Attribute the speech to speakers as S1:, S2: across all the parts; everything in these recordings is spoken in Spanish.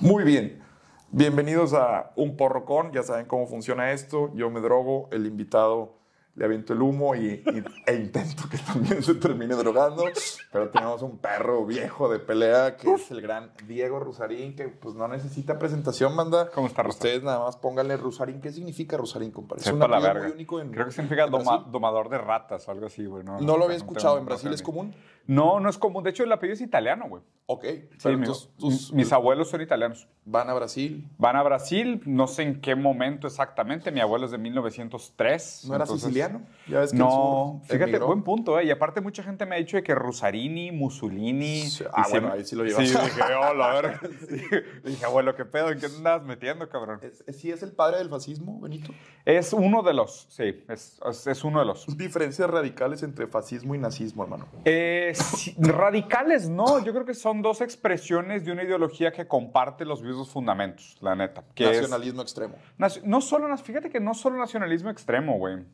S1: Muy bien,
S2: bienvenidos a Un Con, ya saben cómo funciona esto, yo me drogo, el invitado le aviento el humo y, e intento que también se termine drogando. Pero tenemos un perro viejo de pelea que es el gran Diego Rusarín, que pues no necesita presentación, manda. ¿Cómo está Rusarín? Ustedes nada más pónganle Rusarín. ¿Qué significa Rusarín, compadre? Es una la único Creo que significa
S1: domador de ratas o algo así, güey. No, lo había escuchado. ¿En Brasil es común? No, no es común. De hecho, el apellido es italiano, güey. Ok. Sí, mis abuelos son italianos. ¿Van a Brasil? Van a Brasil. No sé en qué momento exactamente. Mi abuelo es de 1903. ¿No era siciliano? Ya ves que no, fíjate, buen punto, ¿eh? Y aparte mucha gente me ha dicho de que Rosarini, Mussolini... ah, bueno, ahí sí lo llevas. Sí, dije, hola, a ver. dije, abuelo, ¿qué pedo? ¿En qué
S2: andas metiendo, cabrón? ¿Sí es el padre del fascismo, Benito?
S1: Es uno de los, sí, es,
S2: uno de los. ¿Diferencias radicales
S1: entre fascismo y nazismo, hermano? Eh, radicales no, yo creo que son dos expresiones de una ideología que comparte los mismos fundamentos, la neta. nacionalismo extremo. no solo, fíjate que no solo nacionalismo extremo, güey.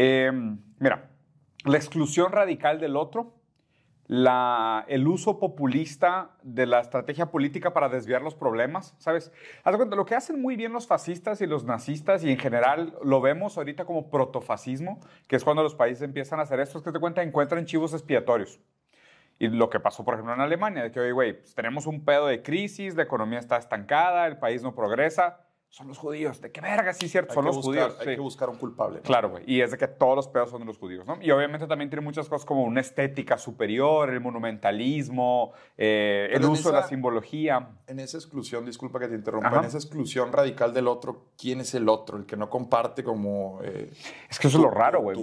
S1: Eh, mira, la exclusión radical del otro, el uso populista de la estrategia política para desviar los problemas, ¿sabes? Hazte cuenta, lo que hacen muy bien los fascistas y los nazistas, y en general lo vemos ahorita como protofascismo, que es cuando los países empiezan a hacer esto, es que te cuenta, encuentran chivos expiatorios. Y lo que pasó, por ejemplo, en Alemania, de que, oye, güey, pues, tenemos un pedo de crisis, la economía está estancada, el país no progresa, son los judíos. ¿De qué verga? Sí, cierto, son los judíos. Hay que buscar un culpable. Claro, güey. Y es de que todos los pedos son de los judíos, ¿no? Y obviamente también tiene muchas cosas como una estética superior, el monumentalismo, eh, el uso de la simbología. En esa exclusión, disculpa que te interrumpa, en esa
S2: exclusión radical del otro, ¿quién es el otro? El que no comparte como... Eh, es que eso es lo raro, güey.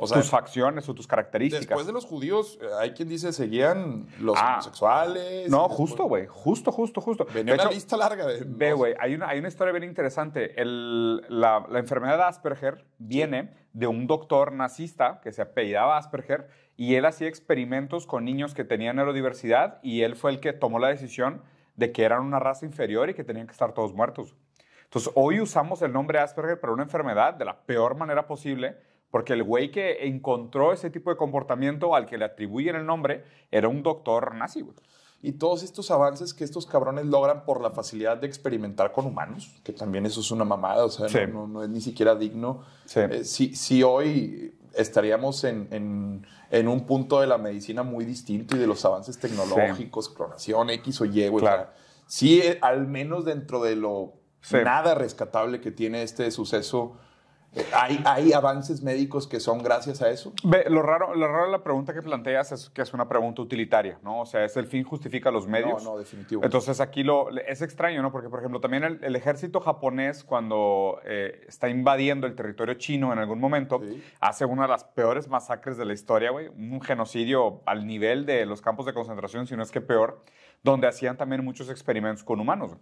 S2: O tus facciones o tus características. Después de los judíos, eh, hay quien dice
S1: seguían los ah. homosexuales. No, justo, güey. Justo, justo, justo. Venía una lista larga Ve, güey, hay una, hay una historia bien interesante. la, enfermedad de Asperger viene de un doctor nazista que se apellidaba Asperger y él hacía experimentos con niños que tenían neurodiversidad y él fue el que tomó la decisión de que eran una raza inferior y que tenían que estar todos muertos. Entonces, hoy usamos el nombre Asperger para una enfermedad de la peor manera posible porque el güey que encontró ese tipo de comportamiento al que le atribuyen el nombre era un doctor nazi, Y todos estos avances que estos cabrones logran por la facilidad de
S2: experimentar con humanos, que también eso es una mamada, o sea, no, es ni siquiera digno. Sí. Eh, si, hoy estaríamos en, en, en, un punto de la medicina muy distinto y de los avances tecnológicos, clonación, X o Y, güey. Claro. O sí, eh, al menos dentro de lo nada rescatable que tiene este suceso, ¿Hay, avances médicos que son gracias a eso? lo, raro,
S1: lo raro de la pregunta que planteas es que es una pregunta utilitaria, ¿no? O sea, es el fin justifica los medios. No, no, definitivo. Entonces aquí lo, es extraño, ¿no? Porque, por ejemplo, también el, ejército japonés cuando eh, está invadiendo el territorio chino en algún momento, hace una de las peores masacres de la historia, güey. Un genocidio al nivel de los campos de concentración, si no es que peor, donde hacían también muchos experimentos con humanos.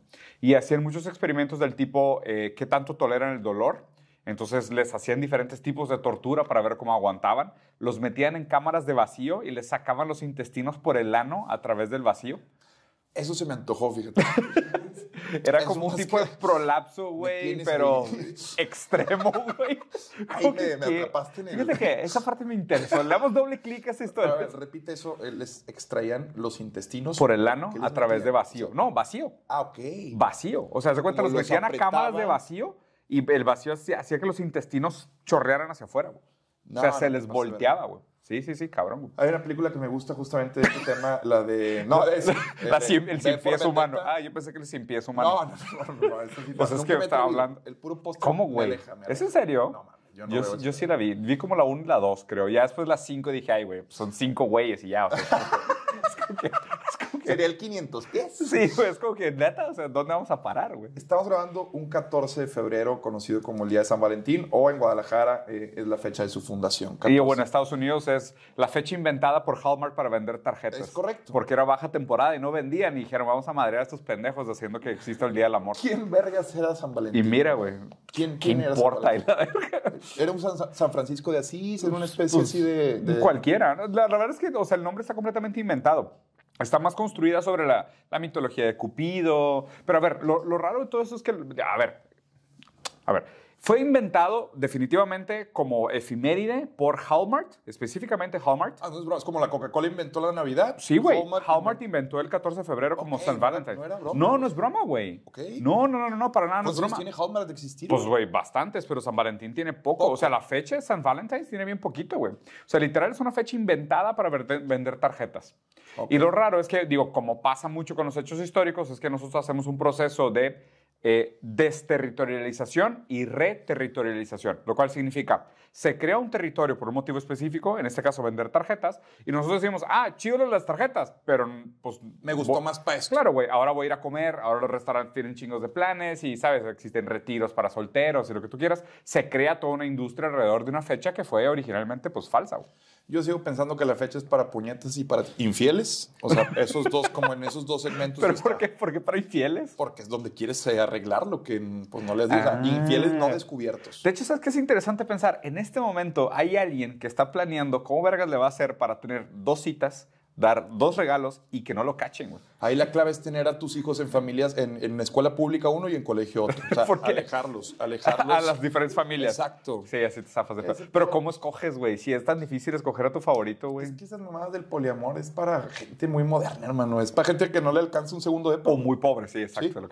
S1: Y hacían muchos experimentos del tipo, eh, ¿qué tanto toleran el dolor? Entonces les hacían diferentes tipos de tortura para ver cómo aguantaban. Los metían en cámaras de vacío y les sacaban los intestinos por el ano a través del vacío. Eso se me antojó, fíjate. Era como un tipo de prolapso, güey, pero extremo, güey. Ahí me, atrapaste en el... Fíjate que esa parte me interesa. Le damos
S2: doble clic a esa historia. repite eso. Eh, les
S1: extraían los intestinos. Por el ano a través de vacío. No, vacío. Ah, ok. Vacío. O sea, se cuenta, los metían a cámaras de vacío y el vacío hacía, que los intestinos chorrearan hacia afuera, güey. o sea, se les volteaba, güey. Sí, sí, sí, cabrón. Hay
S2: una película que me gusta justamente de este tema, la de... No, es... el sin pies humano.
S1: Ah, yo pensé que el sin pies humano. No, no, no, no. pues es que estaba hablando... El, puro post. ¿Cómo, güey? ¿Es en serio? No, mames. Yo, no sí la vi. Vi como la 1 y la 2, creo. Ya después la 5 dije, ay, güey, son 5 güeyes y ya. O sea, es que... Sería el 510. Sí, pues, es como que neta, o sea, ¿dónde vamos a
S2: parar, güey? Estamos grabando un 14 de febrero, conocido como el Día de San Valentín, o en Guadalajara eh, es la fecha de su
S1: fundación. Y bueno, Estados Unidos es la fecha inventada por Hallmark para vender tarjetas. Es correcto. Porque era baja temporada y no vendían y dijeron, vamos a madrear a estos pendejos haciendo que exista el Día del Amor. ¿Quién verga era San Valentín? Y mira, güey. ¿Quién, era San Valentín? Era un San, Francisco de Asís, era una especie pues, así de, Cualquiera. La, la verdad es que, o sea, el nombre está completamente inventado. Está más construida sobre la, mitología de Cupido. Pero a ver, lo, lo, raro de todo eso es que, a ver, a ver, fue inventado definitivamente como efiméride por Hallmark, específicamente Hallmark. Ah, no es, broma, es como la Coca-Cola inventó la Navidad. Sí, güey. Hallmark, inventó el 14 de febrero como San Valentín. No, no, no es broma, güey. No, no, no, no, para nada. no es pues broma. tiene Hallmark de existir? Pues, güey, bastantes, pero San Valentín tiene poco. O sea, la fecha San Valentín tiene bien poquito, güey. O sea, literal es una fecha inventada para vender tarjetas. Y lo raro es que, digo, como pasa mucho con los hechos históricos, es que nosotros hacemos un proceso de eh, desterritorialización y reterritorialización, lo cual significa se crea un territorio por un motivo específico, en este caso vender tarjetas, y nosotros decimos, ah, chido las tarjetas, pero pues... Me gustó más para esto. Claro, güey, ahora voy a ir a comer, ahora los restaurantes tienen chingos de planes y, ¿sabes? Existen retiros para solteros y lo que tú quieras. Se crea toda una industria alrededor de una fecha que fue originalmente, pues, falsa, güey. Yo sigo pensando que la fecha es para puñetas y para
S2: infieles. O sea, esos dos, como en esos dos segmentos. ¿Pero por qué? ¿por qué? para infieles? Porque es donde quieres
S1: eh, arreglar lo que pues, no les diga. Ah. Infieles no descubiertos. De hecho, ¿sabes qué es interesante pensar? En este momento hay alguien que está planeando cómo vergas le va a hacer para tener dos citas, dar dos regalos y que no lo cachen, güey. Ahí la clave es tener a tus hijos en familias, en, en escuela pública
S2: uno y en colegio otro. O sea,
S1: alejarlos, alejarlos. A las diferentes familias. Exacto. Sí, así te zafas. De Pero ¿cómo escoges, güey? Si es tan difícil escoger a tu favorito, güey. Es que esas
S2: mamadas del poliamor es para gente muy moderna, hermano. Es
S1: para gente que no le alcanza un segundo de... O muy pobre, sí, exacto.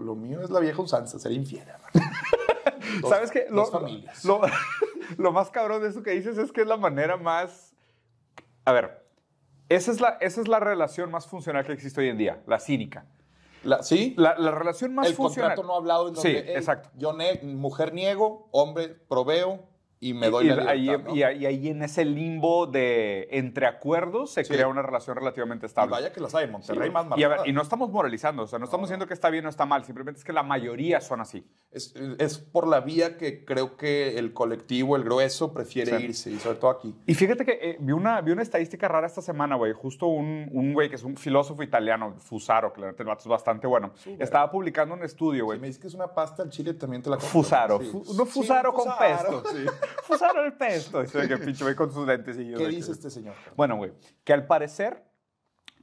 S2: lo mío es la vieja usanza, Sería infiel, hermano. ¿Sabes qué? Los familias
S1: lo más cabrón de eso que dices es que es la manera más... A ver, esa es la, esa es la relación más funcional que existe hoy en día, la cínica. ¿Sí? La, relación más funcional. El contrato no hablado sí, exacto. Yo, mujer, niego, hombre, proveo, y me doy la ahí, y, ahí en ese limbo de entre acuerdos se crea una relación relativamente estable. vaya que la sabe Monterrey más y, no estamos moralizando, o sea, no estamos diciendo que está bien o está mal, simplemente es que la mayoría son así. Es, es por la vía que creo que el colectivo, el grueso, prefiere irse, y sobre todo aquí. Y fíjate que eh, vi, una, vi una estadística rara esta semana, güey, justo un güey que es un filósofo italiano, Fusaro, que la verdad el es bastante bueno, estaba publicando un estudio, güey. Si me dices que es una pasta, al chile también te la compro. Fusaro, no Fusaro con pesto, sí. usaron pues el pesto. Dice que pinche güey con sus lentecillos. ¿Qué dice este señor? Bueno, güey, que al parecer,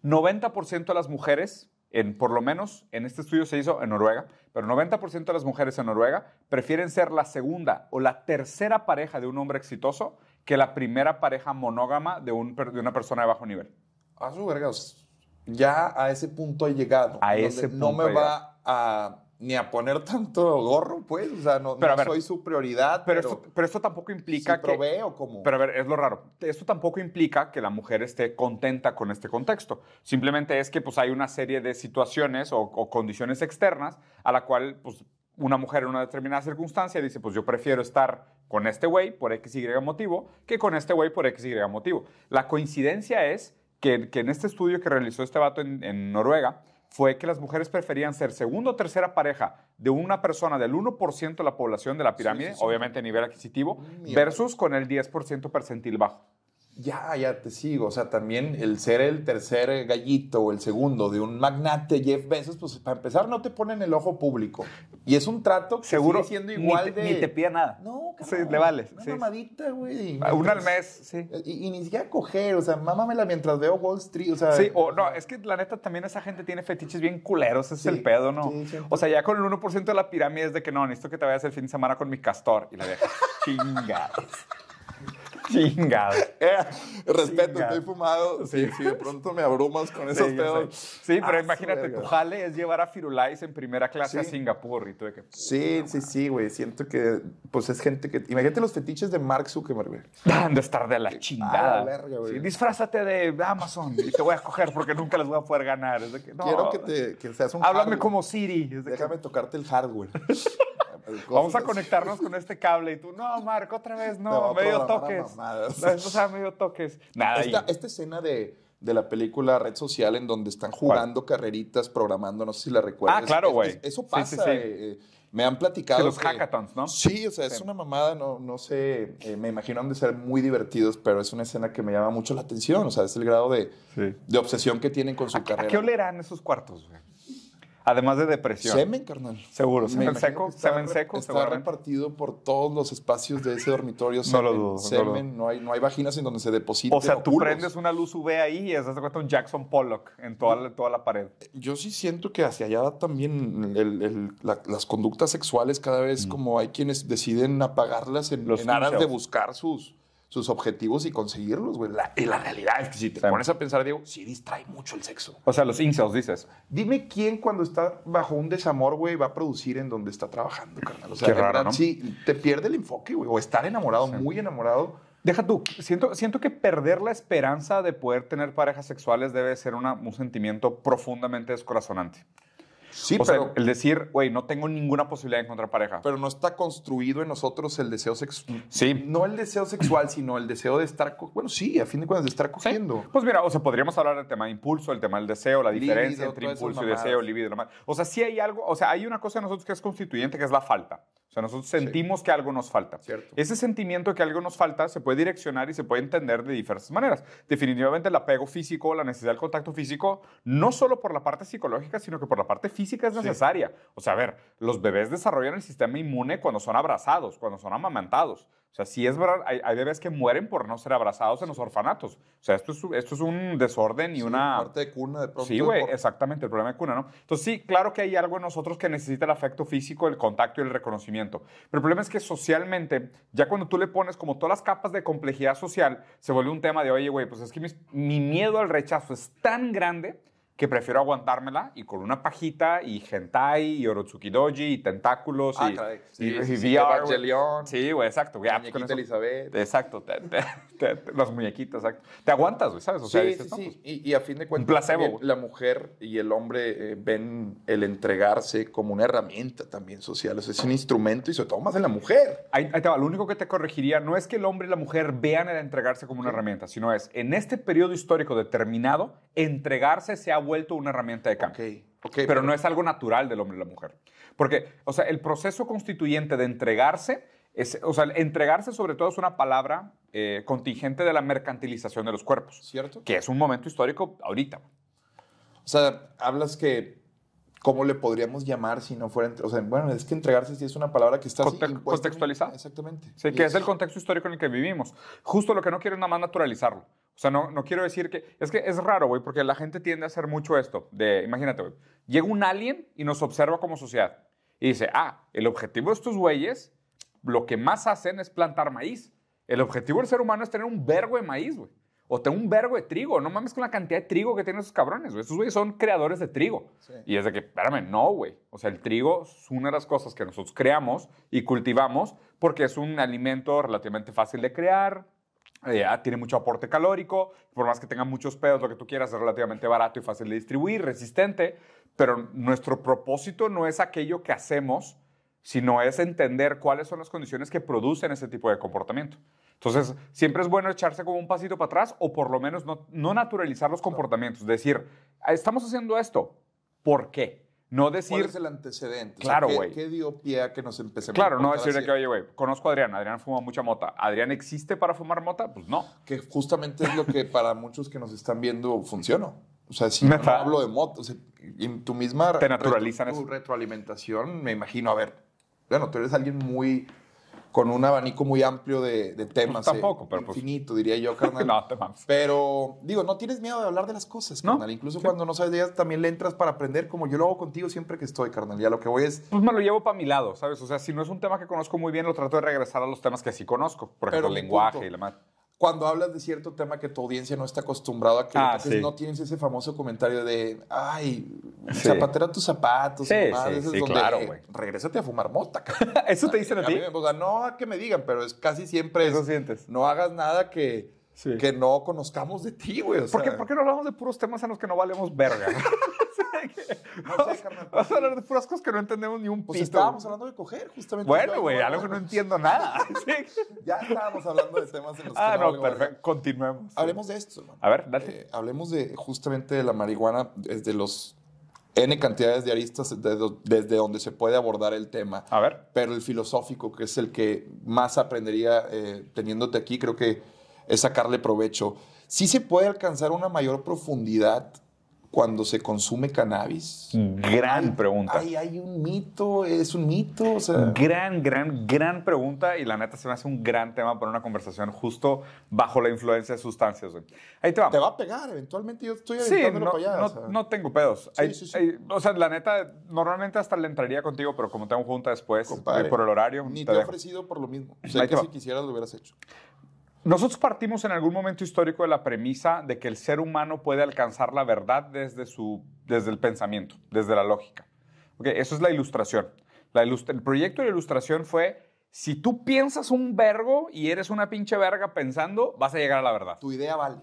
S1: 90% de las mujeres, en, por lo menos en este estudio se hizo en Noruega, pero 90% de las mujeres en Noruega prefieren ser la segunda o la tercera pareja de un hombre exitoso que la primera pareja monógama de, un, de una persona de bajo nivel.
S2: A su verga, Ya a ese punto he llegado. A ese punto. No me va
S1: a ni a poner tanto gorro, pues. O sea, no, soy su prioridad. Pero, pero, esto, tampoco implica que. provee o Pero a ver, es lo raro. Esto tampoco implica que la mujer esté contenta con este contexto. Simplemente es que pues, hay una serie de situaciones o, condiciones externas a la cual pues, una mujer en una determinada circunstancia dice: Pues yo prefiero estar con este güey por X, Y motivo que con este güey por X, Y motivo. La coincidencia es que, en este estudio que realizó este vato en Noruega fue que las mujeres preferían ser segunda o tercera pareja de una persona del 1% de la población de la pirámide, obviamente a nivel adquisitivo, versus con el 10% percentil bajo
S2: ya, ya te sigo. O sea, también el ser el tercer gallito o el segundo de un magnate Jeff Bezos, pues para empezar no te ponen el ojo público. Y es un trato que Seguro, siendo igual ni te, de... Ni
S1: te nada. No, que sí, le vale. Una
S2: mamadita, güey. Ah, una al mes,
S1: sí. Y,
S2: ni siquiera coger, o sea, mámamela mientras veo Wall Street, o sea... Sí,
S1: o no, es que la neta también esa gente tiene fetiches bien culeros, ese es el pedo, ¿no? o sea, ya con el 1% de la pirámide es de que no, necesito que te vayas el fin de semana con mi castor. Y la vieja, Chingado. Eh, respeto, estoy fumado. Sí. Si, de pronto me abrumas con esos pedos. Sí, pero ah, imagínate, tu jale es llevar a Firulais en primera clase a Singapur y tú de que.
S2: Sí, sí, sí, güey. Siento que, pues es gente que. Imagínate los fetiches de Mark Zuckerberg, güey. estar de la chingada.
S1: disfrázate de Amazon y te voy a coger porque nunca les voy a poder ganar. Quiero que, te,
S2: que seas un. Háblame como
S1: Siri. Déjame tocarte el hardware. Vamos a conectarnos con este cable. Y tú, no, Marco, otra vez, no, medio toques. O sea, medio toques.
S2: Nada. Esta, escena de, de la película Red Social en donde están jugando carreritas, programando, no sé si la recuerdas. Ah, claro, güey. eso pasa. Eh, eh, me han platicado. De los hackathons, ¿no? Sí, o sea, es una mamada, no, no sé, eh, me imagino de ser muy divertidos, pero es una escena que me llama mucho la atención, o sea, es el grado de, obsesión que tienen con su carrera. ¿A qué
S1: olerán esos cuartos, güey?
S2: Además de depresión. Semen,
S1: carnal. Seguro, semen seco, semen seco. Está ¿eh?
S2: repartido por todos los espacios de ese dormitorio. Semen, no lo Semen, no, hay, no hay vaginas en donde se deposita. O sea, tú prendes
S1: una luz UV ahí y se cuenta un Jackson Pollock en toda, la, toda la pared.
S2: Yo sí siento que hacia allá también las conductas sexuales cada vez mm. como hay quienes deciden apagarlas en, los en aras de buscar sus sus objetivos y conseguirlos, güey. La, la realidad es que si te pones a pensar, Diego, sí distrae mucho el sexo. O sea, los incels, dices. Dime quién cuando está bajo un desamor, güey, va a producir en donde está trabajando, carnal. O sea, Qué raro, te pierde el enfoque, güey. O estar enamorado, muy
S1: enamorado. Deja tú, siento, siento que perder la esperanza de poder tener parejas sexuales debe ser un sentimiento profundamente descorazonante. Sí, pero. el decir, güey, no tengo ninguna posibilidad de encontrar pareja. Pero no está construido en nosotros el deseo sexual. Sí. No el deseo sexual, sino el deseo de estar. Bueno, sí, a fin de cuentas, de estar cogiendo. Pues mira, o sea, podríamos hablar del tema de impulso, el tema del deseo, la diferencia entre impulso y deseo, libido y demás. O sea, sí hay algo, o sea, hay una cosa en nosotros que es constituyente, que es la falta. O sea, nosotros sentimos que algo nos falta. Ese sentimiento de que algo nos falta se puede direccionar y se puede entender de diversas maneras. Definitivamente el apego físico, la necesidad del contacto físico, no solo por la parte psicológica, sino que por la parte física es necesaria. O sea, a ver, los bebés desarrollan el sistema inmune cuando son abrazados, cuando son amamantados. O sea, sí es verdad, hay, hay, bebés que mueren por no ser abrazados en los orfanatos. O sea, esto es, esto es un desorden y una... Parte de cuna de pronto. Sí, güey, exactamente, el problema de cuna, ¿no? Entonces sí, claro que hay algo en nosotros que necesita el afecto físico, el contacto y el reconocimiento. Pero el problema es que socialmente, ya cuando tú le pones como todas las capas de complejidad social, se vuelve un tema de, oye, güey, pues es que mi miedo al rechazo es tan grande que prefiero aguantármela y con una pajita y hentai y orotsuki doji y tentáculos ah, y, y, sí, y sí, Sí, güey, exacto. Ah, pues Muñequita
S2: Elizabeth.
S1: Exacto. las muñequitas te, exacto. Te aguantas, güey, ¿sabes? O sea, sí, sí, pues,
S2: y, a fin de cuentas, la mujer y el hombre eh, ven el entregarse como una
S1: herramienta también social. O sea, es un instrumento y sobre todo más en la mujer. Ahí, te va. Lo único que te corregiría no es que el hombre y la mujer vean el entregarse como una herramienta, sino es en este periodo histórico determinado, entregarse se ha vuelto una herramienta de cambio. pero, no es algo natural del hombre y la mujer. Porque, o sea, el proceso constituyente de entregarse, es, o sea, entregarse sobre todo es una palabra eh, contingente de la mercantilización de los cuerpos. ¿Cierto? Que es un momento histórico ahorita. O sea, hablas que ¿cómo le podríamos llamar si no fuera, o sea, bueno, es que
S2: entregarse sí es una palabra
S1: que está contextualizada. Exactamente. Sí, que es el contexto histórico en el que vivimos. Justo lo que no quiero es nada más naturalizarlo. O sea, no, quiero decir que... Es que es raro, güey, porque la gente tiende a hacer mucho esto. De, imagínate, güey. Llega un alien y nos observa como sociedad. Y dice, ah, el objetivo de estos güeyes, lo que más hacen es plantar maíz. El objetivo del ser humano es tener un vergo de maíz, güey. O tener un vergo de trigo. No mames con la cantidad de trigo que tienen esos cabrones, güey. Esos güeyes son creadores de trigo. Y es de que, espérame, no, güey. O sea, el trigo es una de las cosas que nosotros creamos y cultivamos porque es un alimento relativamente fácil de crear, eh, ah, tiene mucho aporte calórico, por más que tenga muchos pedos, lo que tú quieras, es relativamente barato y fácil de distribuir, resistente, pero nuestro propósito no es aquello que hacemos, sino es entender cuáles son las condiciones que producen ese tipo de comportamiento. Entonces, siempre es bueno echarse como un pasito para atrás o por lo menos no, no naturalizar los comportamientos, decir, ah, estamos haciendo esto, ¿por qué? No decir. es
S2: el antecedente? Claro, güey. ¿qué, dio pie a que nos empecemos Claro, no decir que,
S1: oye, güey, conozco a Adrián, Adrián fuma mucha mota. ¿Adrián existe para fumar mota? Pues no. Que justamente es lo que para muchos que nos están viendo funcionó.
S2: O sea, si no hablo de mota, o sea, en tu misma. Te naturalizan Tu retroalimentación, me imagino, a ver, bueno, tú eres alguien muy con un abanico muy amplio de, pues temas. Eh, pero pues Infinito, diría yo, carnal. Pero, digo, no tienes miedo de hablar de las cosas, carnal. Incluso cuando no sabes de ellas, también le entras para aprender, como yo lo hago contigo siempre que estoy, carnal. Y a lo que voy es...
S1: Pues me lo llevo para mi lado, ¿sabes? O sea, si no es un tema que conozco muy bien, lo trato de regresar a los temas que sí conozco. Por ejemplo, el lenguaje y la madre cuando hablas de cierto tema que tu audiencia no está acostumbrada a que ah, no tienes
S2: ese famoso comentario de, ay, zapatera tus zapatos. Sí, eh, a fumar mota. ¿Eso te dicen a, ti? o sea, no a que me digan, pero es casi siempre Eso sientes. no hagas nada que... que no conozcamos de ti, güey. ¿Por,
S1: no hablamos de puros temas a los que no valemos verga? vamos, a hablar de frascos cosas que no entendemos ni un pito. estábamos
S2: hablando de coger, justamente. Bueno, güey, algo que no entiendo nada.
S1: ya estábamos
S2: hablando de temas en los ah, no, perfecto.
S1: Continuemos.
S2: Hablemos de esto, A ver, dale. Eh, hablemos de justamente de la marihuana desde los N cantidades de aristas desde donde se puede abordar el tema. A ver. Pero el filosófico, que es el que más aprendería eh, teniéndote aquí, creo que es sacarle provecho. Sí se puede alcanzar una mayor profundidad
S1: cuando se consume cannabis? Gran pregunta.
S2: Ay, hay un mito,
S1: es un mito. Gran, gran, gran pregunta y la neta se me hace un gran tema para una conversación justo bajo la influencia de sustancias. Ahí te va. Te va a
S2: pegar, eventualmente yo estoy sí, no,
S1: no tengo pedos. o sea, la neta, normalmente hasta le entraría contigo, pero como tengo junta después, eh, por el horario. Ni te, he
S2: ofrecido por lo mismo. O que si
S1: quisieras lo hubieras hecho. Nosotros partimos en algún momento histórico de la premisa de que el ser humano puede alcanzar la verdad desde, el pensamiento, desde la lógica. Okay, eso es la ilustración. el proyecto de ilustración fue, si tú piensas un vergo y eres una pinche verga pensando, vas a llegar a la verdad. Tu idea vale.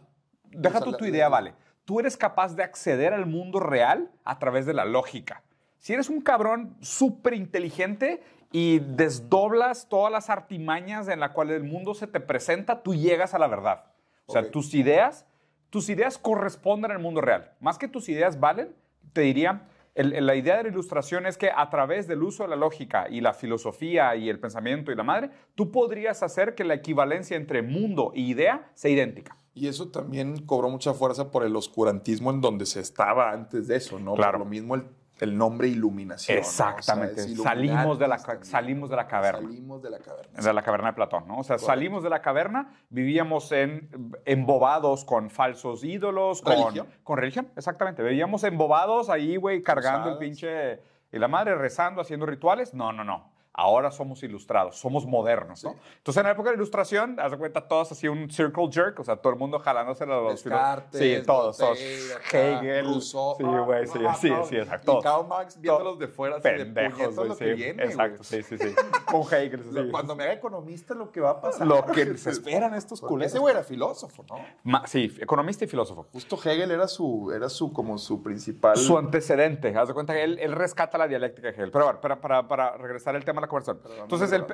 S1: Deja tu idea vale. Tú eres capaz de acceder al mundo real a través de la lógica. Si eres un cabrón súper inteligente, y desdoblas todas las artimañas en las cuales el mundo se te presenta, tú llegas a la verdad. O sea, tus ideas, tus ideas corresponden al mundo real. Más que tus ideas valen, te diría, la idea de la ilustración es que a través del uso de la lógica y la filosofía y el pensamiento y la madre, tú podrías hacer que la equivalencia entre mundo e idea sea idéntica. Y eso también cobró mucha fuerza por el oscurantismo
S2: en donde se estaba antes de eso, ¿no? Claro. lo mismo el el nombre iluminación. Exactamente. salimos, de
S1: la, salimos de la caverna. Salimos de la caverna. De la caverna de Platón, ¿no? O sea, salimos de la caverna, vivíamos en, embobados con falsos ídolos, con religión. Con religión, exactamente. Vivíamos embobados ahí, güey, cargando el pinche... Y la madre rezando, haciendo rituales. No, no, no. Ahora somos ilustrados, somos modernos, ¿no? Entonces, en la época de la ilustración, haz de cuenta, todos así un circle jerk, o sea, todo el mundo jalándose los... Descartes, sí, todos, Hegel. Rousseau. Sí, ah, güey, sí, ah, sí, sí, exacto. Y Karl viéndolos de fuera, pendejos, güey, sí. exacto, sí, sí, sí. Con Hegel, Cuando
S2: me haga economista, lo que va a pasar. Lo que se esperan estos culés. Ese güey era filósofo,
S1: ¿no? sí, economista y filósofo. Justo Hegel era su, era su, como su principal... Su antecedente, haz de cuenta, que él rescata la dialéctica de Hegel. Pero a para, para, para regresar al tema de la entonces, el,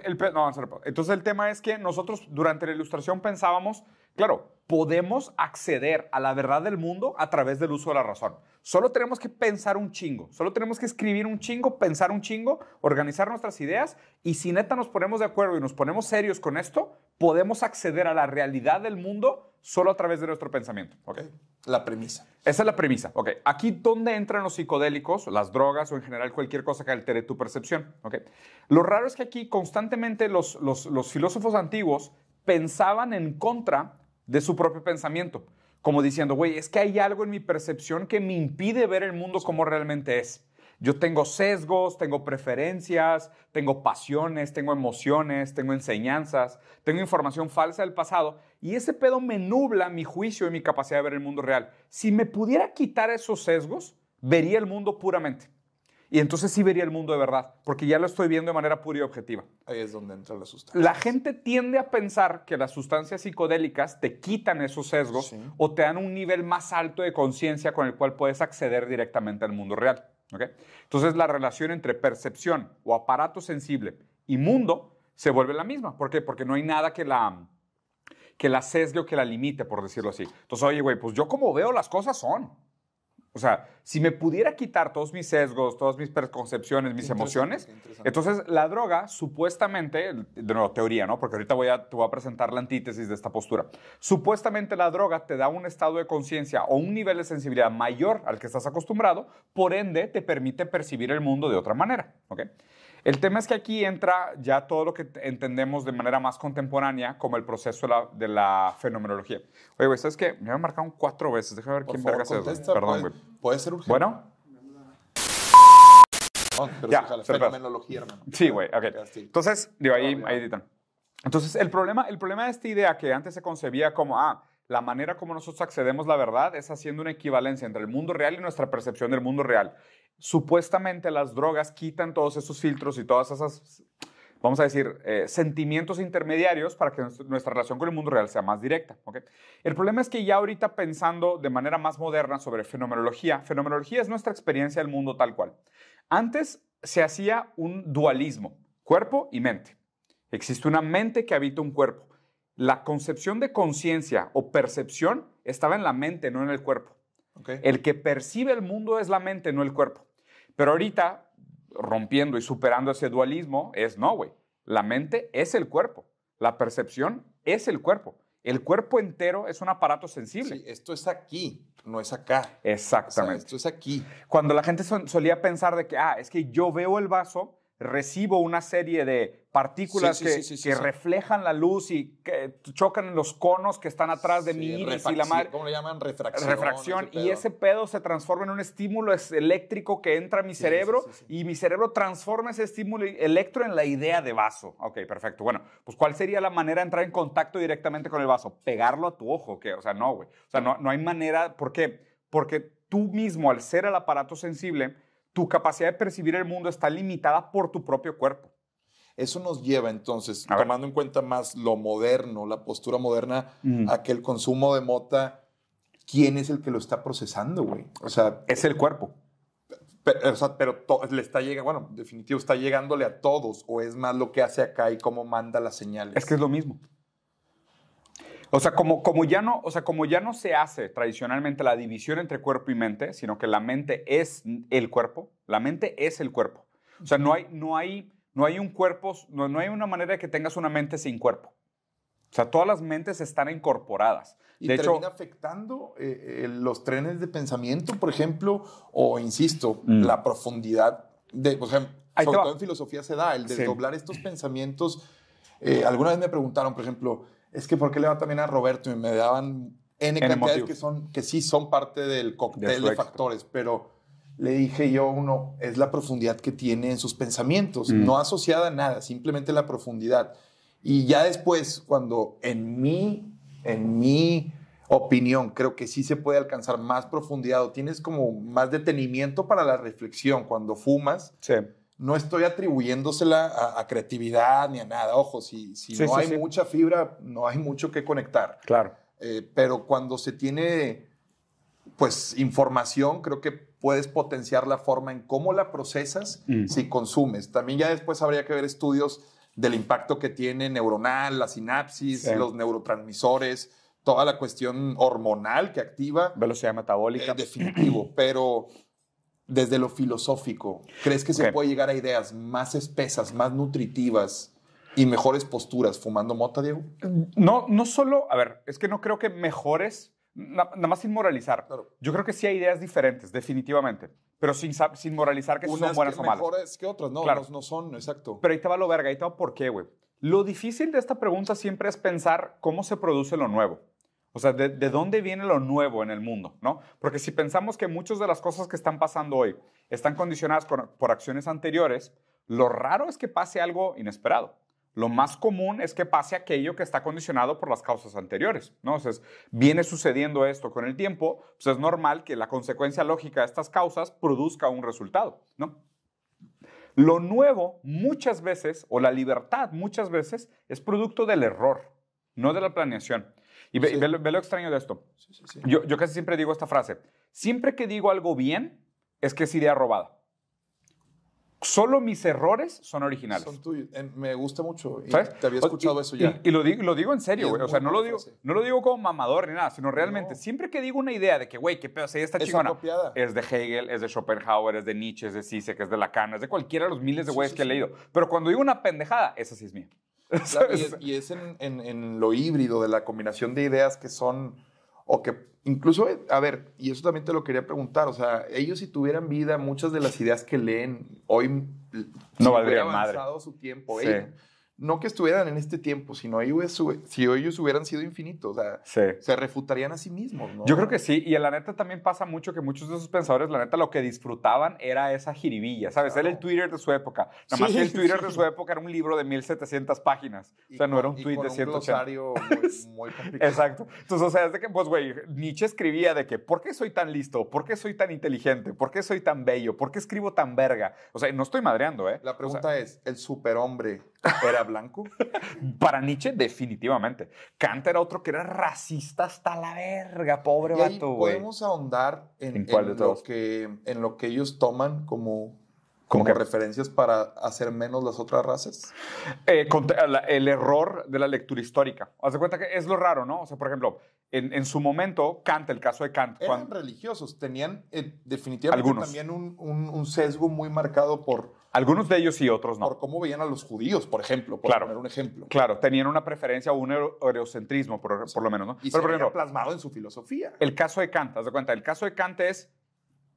S1: Entonces, el tema es que nosotros durante la ilustración pensábamos, claro, podemos acceder a la verdad del mundo a través del uso de la razón. Solo tenemos que pensar un chingo, solo tenemos que escribir un chingo, pensar un chingo, organizar nuestras ideas y si neta nos ponemos de acuerdo y nos ponemos serios con esto, podemos acceder a la realidad del mundo solo a través de nuestro pensamiento. ¿ok? La premisa. Esa es la premisa. Ok. Aquí, ¿dónde entran los psicodélicos, las drogas o en general cualquier cosa que altere tu percepción? ¿ok? Lo raro es que aquí constantemente los, los filósofos antiguos pensaban en contra de su propio pensamiento. Como diciendo, güey, es que hay algo en mi percepción que me impide ver el mundo como realmente es. Yo tengo sesgos, tengo preferencias, tengo pasiones, tengo emociones, tengo enseñanzas, tengo información falsa del pasado y ese pedo me nubla mi juicio y mi capacidad de ver el mundo real. Si me pudiera quitar esos sesgos, vería el mundo puramente. Y entonces sí vería el mundo de verdad, porque ya lo estoy viendo de manera pura y objetiva. Ahí es donde entra la sustancia. La gente tiende a pensar que las sustancias psicodélicas te quitan esos sesgos o te dan un nivel más alto de conciencia con el cual puedes acceder directamente al mundo real. ¿okay? Entonces la relación entre percepción o aparato sensible y mundo se vuelve la misma. ¿Por qué? Porque no hay nada que la que la sesgue o que la limite, por decirlo así. Entonces, oye, güey, pues yo como veo las cosas son. O sea, si me pudiera quitar todos mis sesgos, todas mis preconcepciones, mis emociones, entonces la droga supuestamente, de nuevo, teoría, ¿no? Porque ahorita voy a, te voy a presentar la antítesis de esta postura. Supuestamente la droga te da un estado de conciencia o un nivel de sensibilidad mayor al que estás acostumbrado, por ende te permite percibir el mundo de otra manera, ¿ok? El tema es que aquí entra ya todo lo que entendemos de manera más contemporánea como el proceso de la, fenomenología. Oye, güey, ¿sabes qué? Me han marcado cuatro veces. Déjame ver quién verga contesta, Perdón, güey. Puede ser urgente. Bueno. pero ya, fenomenología, hermano. Sí, güey, ok. Entonces, digo, ahí, ahí editan. Entonces, el problema, el problema de esta idea que antes se concebía como, ah, la manera como nosotros accedemos la verdad es haciendo una equivalencia entre el mundo real y nuestra percepción del mundo real supuestamente las drogas quitan todos esos filtros y todas esas, vamos a decir, eh, sentimientos intermediarios para que nuestra relación con el mundo real sea más directa. El problema es que ya ahorita pensando de manera más moderna sobre fenomenología, fenomenología es nuestra experiencia del mundo tal cual. Antes se hacía un dualismo, cuerpo y mente. Existe una mente que habita un cuerpo. La concepción de conciencia o percepción estaba en la mente, no en el cuerpo. El que percibe el mundo es la mente, no el cuerpo. Pero ahorita, rompiendo y superando ese dualismo, es no, güey. La mente es el cuerpo. La percepción es el cuerpo. El cuerpo entero es un aparato sensible. esto es aquí, no es acá. Exactamente. esto es aquí. Cuando la gente solía pensar de que, ah, es que yo veo el vaso recibo una serie de partículas que, reflejan la luz y que chocan en los conos que están atrás de mi iris y la ¿Cómo le llaman? Refracción. Refracción. y ese pedo se transforma en un estímulo eléctrico que entra a mi cerebro y mi cerebro transforma ese estímulo eléctrico en la idea de vaso. Ok, perfecto. Bueno, pues ¿cuál sería la manera de entrar en contacto directamente con el vaso? Pegarlo a tu ojo, que, o sea, no, güey. O sea, no, no hay manera. ¿Por qué? Porque tú mismo, al ser el aparato sensible, tu capacidad de percibir el mundo está limitada por tu propio cuerpo. Eso nos lleva entonces, tomando en cuenta más lo moderno, la
S2: postura moderna, aquel a que el consumo de mota, ¿quién es el que lo está procesando,
S1: güey? O sea, es el cuerpo.
S2: Pero, o pero le está llegando, bueno, definitivo, está
S1: llegándole a todos, o es más lo que hace acá y cómo manda las señales. Es que es lo mismo. O sea, como, como, ya no, o sea, como ya no se hace tradicionalmente la división entre cuerpo y mente, sino que la mente es el cuerpo, la mente es el cuerpo. O sea, no hay, no hay, no hay un cuerpo, no, hay una manera de que tengas una mente sin cuerpo. O sea, todas las mentes están incorporadas. Y termina
S2: afectando
S1: eh, eh, los trenes de pensamiento,
S2: por ejemplo, o insisto, mm. la profundidad de, o sea, sobre todo en filosofía se da el desdoblar estos pensamientos. Eh, alguna vez me preguntaron, por ejemplo, es que porque le va también a Roberto? Y me daban N, cantidades que, son, que sí son parte del cóctel de, factores, pero le dije yo uno, es la profundidad que tiene en sus pensamientos, mm. no asociada a nada, simplemente la profundidad. Y ya después, cuando en mí, en mi opinión, creo que sí se puede alcanzar más profundidad o tienes como más detenimiento para la reflexión cuando fumas. Sí no estoy atribuyéndosela a, creatividad ni a nada. Ojo, si, no hay mucha fibra, no hay mucho que conectar. Claro. Eh, pero cuando se tiene, pues, información, creo que puedes potenciar la forma en cómo la procesas mm. si consumes. También ya después habría que ver estudios del impacto que tiene neuronal, la sinapsis, los neurotransmisores, toda la cuestión hormonal que activa. Velocidad metabólica. Eh, definitivo, pero desde lo filosófico, ¿crees que se puede llegar a ideas más espesas, más nutritivas y mejores posturas fumando mota, Diego?
S1: No, no solo, a ver, es que no creo que mejores, nada más sin moralizar. Yo creo que sí hay ideas diferentes, definitivamente, pero sin, moralizar que son buenas o malas. mejores que otras, no, claro. no, son, exacto. Pero ahí estaba lo verga, ahí estaba por qué, güey. Lo difícil de esta pregunta siempre es pensar cómo se produce lo nuevo. O sea, de, dónde viene lo nuevo en el mundo? Porque si pensamos que muchas de las cosas que están pasando hoy están condicionadas por, acciones anteriores, lo raro es que pase algo inesperado. Lo más común es que pase aquello que está condicionado por las causas anteriores. ¿no? viene sucediendo esto con el tiempo, pues es normal que la consecuencia lógica de estas causas produzca un resultado. Lo nuevo muchas veces, o la libertad muchas veces, es producto del error, no de la planeación. Y ve, lo, extraño de esto. yo, casi siempre digo esta frase. Siempre que digo algo bien, es que es idea robada. Solo mis errores son originales. Son
S2: tuyos. Em, me gusta mucho. Y Te había escuchado eso ya.
S1: Y, lo, digo, en serio, güey. O sea, no lo, digo, no lo digo como mamador ni nada, sino realmente, siempre que digo una idea de que, güey, qué pedo, sea esta es Es de Hegel, es de Schopenhauer, es de Nietzsche, es de Sisek, es de Lacan, es de cualquiera de los miles de güeyes que he leído. Pero cuando digo una pendejada, esa sí es mía.
S2: y, es, en, lo híbrido de la combinación de ideas que son, o que incluso, a ver, y eso también te lo quería preguntar, o sea, ellos si tuvieran vida, muchas de las ideas que leen hoy mm, no valdría valdrían madre. su tiempo no que estuvieran en este tiempo, sino ellos, si ellos
S1: hubieran sido infinitos, o sea, se refutarían a sí mismos, Yo creo que sí, y la neta también pasa mucho que muchos de esos pensadores, la neta, lo que disfrutaban era esa jiribilla, ¿sabes? Era el Twitter de su época, nada más que el Twitter de su época era un libro de 1700 páginas, o sea, no era un tweet de 180. un muy, muy complicado. Exacto. Entonces, o sea, es de que, pues, güey, Nietzsche escribía de que, ¿por qué soy tan listo? ¿Por qué soy tan inteligente? ¿Por qué soy tan bello? ¿Por qué escribo tan verga? O sea, no estoy madreando, ¿eh? La pregunta es, ¿el superhombre era blanco. Para Nietzsche, definitivamente. Kant era otro que era racista hasta la verga, pobre y Podemos
S2: ahondar
S1: en, lo
S2: que, en lo que ellos toman como como referencias para hacer
S1: menos las otras razas? Eh, el error de la lectura histórica. Haz de cuenta que es lo raro, ¿no? O sea, por ejemplo, en, su momento, Kant, el caso de Kant. Eran religiosos, tenían eh, definitivamente también
S2: un, sesgo muy marcado por
S1: algunos de ellos y otros no. Por cómo veían a los judíos, por ejemplo, por claro, poner un ejemplo. Claro, tenían una preferencia o un eurocentrismo, por, lo menos. ¿no? Y Pero, por ejemplo,
S2: plasmado en su filosofía.
S1: El caso de Kant, ¿te das cuenta? El caso de Kant es,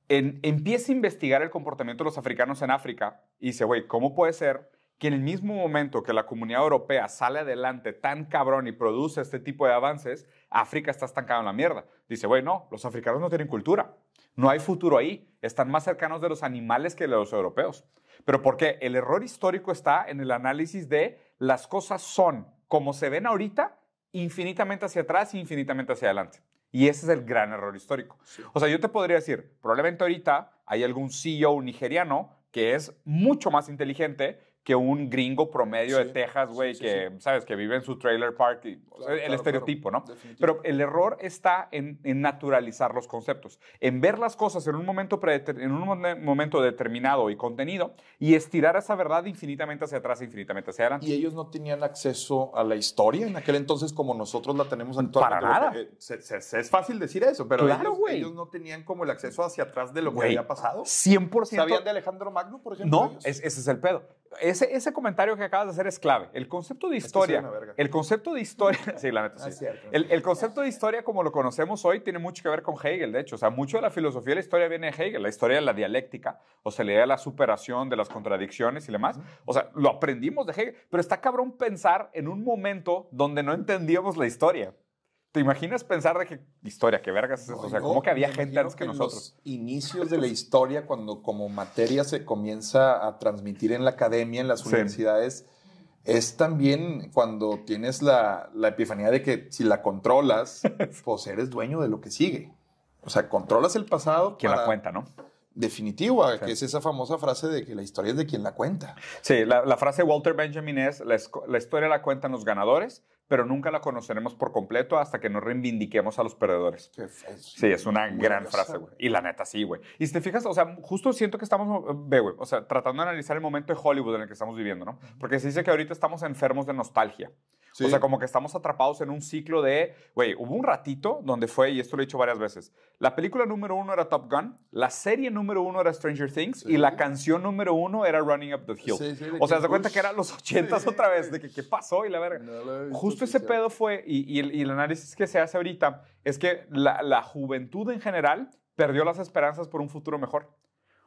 S1: en, empieza a investigar el comportamiento de los africanos en África y dice, güey, ¿cómo puede ser que en el mismo momento que la comunidad europea sale adelante tan cabrón y produce este tipo de avances, África está estancada en la mierda? Dice, güey, no, los africanos no tienen cultura, no hay futuro ahí, están más cercanos de los animales que de los europeos. Pero ¿por qué? El error histórico está en el análisis de las cosas son como se ven ahorita, infinitamente hacia atrás e infinitamente hacia adelante. Y ese es el gran error histórico. O sea, yo te podría decir, probablemente ahorita hay algún CEO nigeriano que es mucho más inteligente que un gringo promedio de Texas, güey, que, ¿sabes?, que vive en su trailer park. el estereotipo, ¿no? Pero el error está en, naturalizar los conceptos, en ver las cosas en un, momento en un momento determinado y contenido y estirar esa verdad infinitamente hacia atrás, infinitamente hacia adelante. Y ellos no tenían acceso a la historia en aquel entonces como
S2: nosotros la tenemos en Para nada. Eh, es fácil decir eso, pero ellos, no tenían como el acceso
S1: hacia atrás de lo que había pasado. 100%. ¿Sabían de
S2: Alejandro Magno, por ejemplo? No,
S1: ese es el pedo ese, comentario que acabas de hacer es clave. El concepto de historia. el concepto de historia. sí, la neta, ah, sí. el, el, concepto de historia, como lo conocemos hoy, tiene mucho que ver con Hegel, de hecho. O sea, mucho de la filosofía de la historia viene de Hegel. La historia de la dialéctica, o sea, la idea de la superación de las contradicciones y demás. O sea, lo aprendimos de Hegel. Pero está cabrón pensar en un momento donde no entendíamos la historia. ¿Te imaginas pensar de qué historia, qué vergas es eso? O sea, ¿cómo que había gente antes que, nosotros?
S2: inicios de la historia, cuando como materia se comienza a transmitir en la academia, en las universidades, es también cuando tienes la, la, epifanía de que si la controlas, pues eres dueño de lo que sigue. O sea, controlas el pasado.
S1: Quien la cuenta, ¿no? definitiva, que es esa famosa frase de que la historia es de quien la cuenta. Sí, la, frase de Walter Benjamin es, la, historia la cuentan los ganadores pero nunca la conoceremos por completo hasta que no reivindiquemos a los perdedores. sí, es una gran frase, güey. Y la neta, sí, güey. Y si te fijas, o sea, justo siento que estamos, ve, güey, o sea, tratando de analizar el momento de Hollywood en el que estamos viviendo, ¿no? Porque se dice que ahorita estamos enfermos de nostalgia. O sea, como que estamos atrapados en un ciclo de, güey, hubo un ratito donde fue, y esto lo he dicho varias veces, la película número uno era Top Gun, la serie número uno era Stranger Things y la canción número uno era Running Up the Hill. o sea, se cuenta que eran los ochentas otra vez, de que qué pasó y la verga. Justo ese pedo fue, y, el, análisis que se hace ahorita es que la, la, juventud en general perdió las esperanzas por un futuro mejor.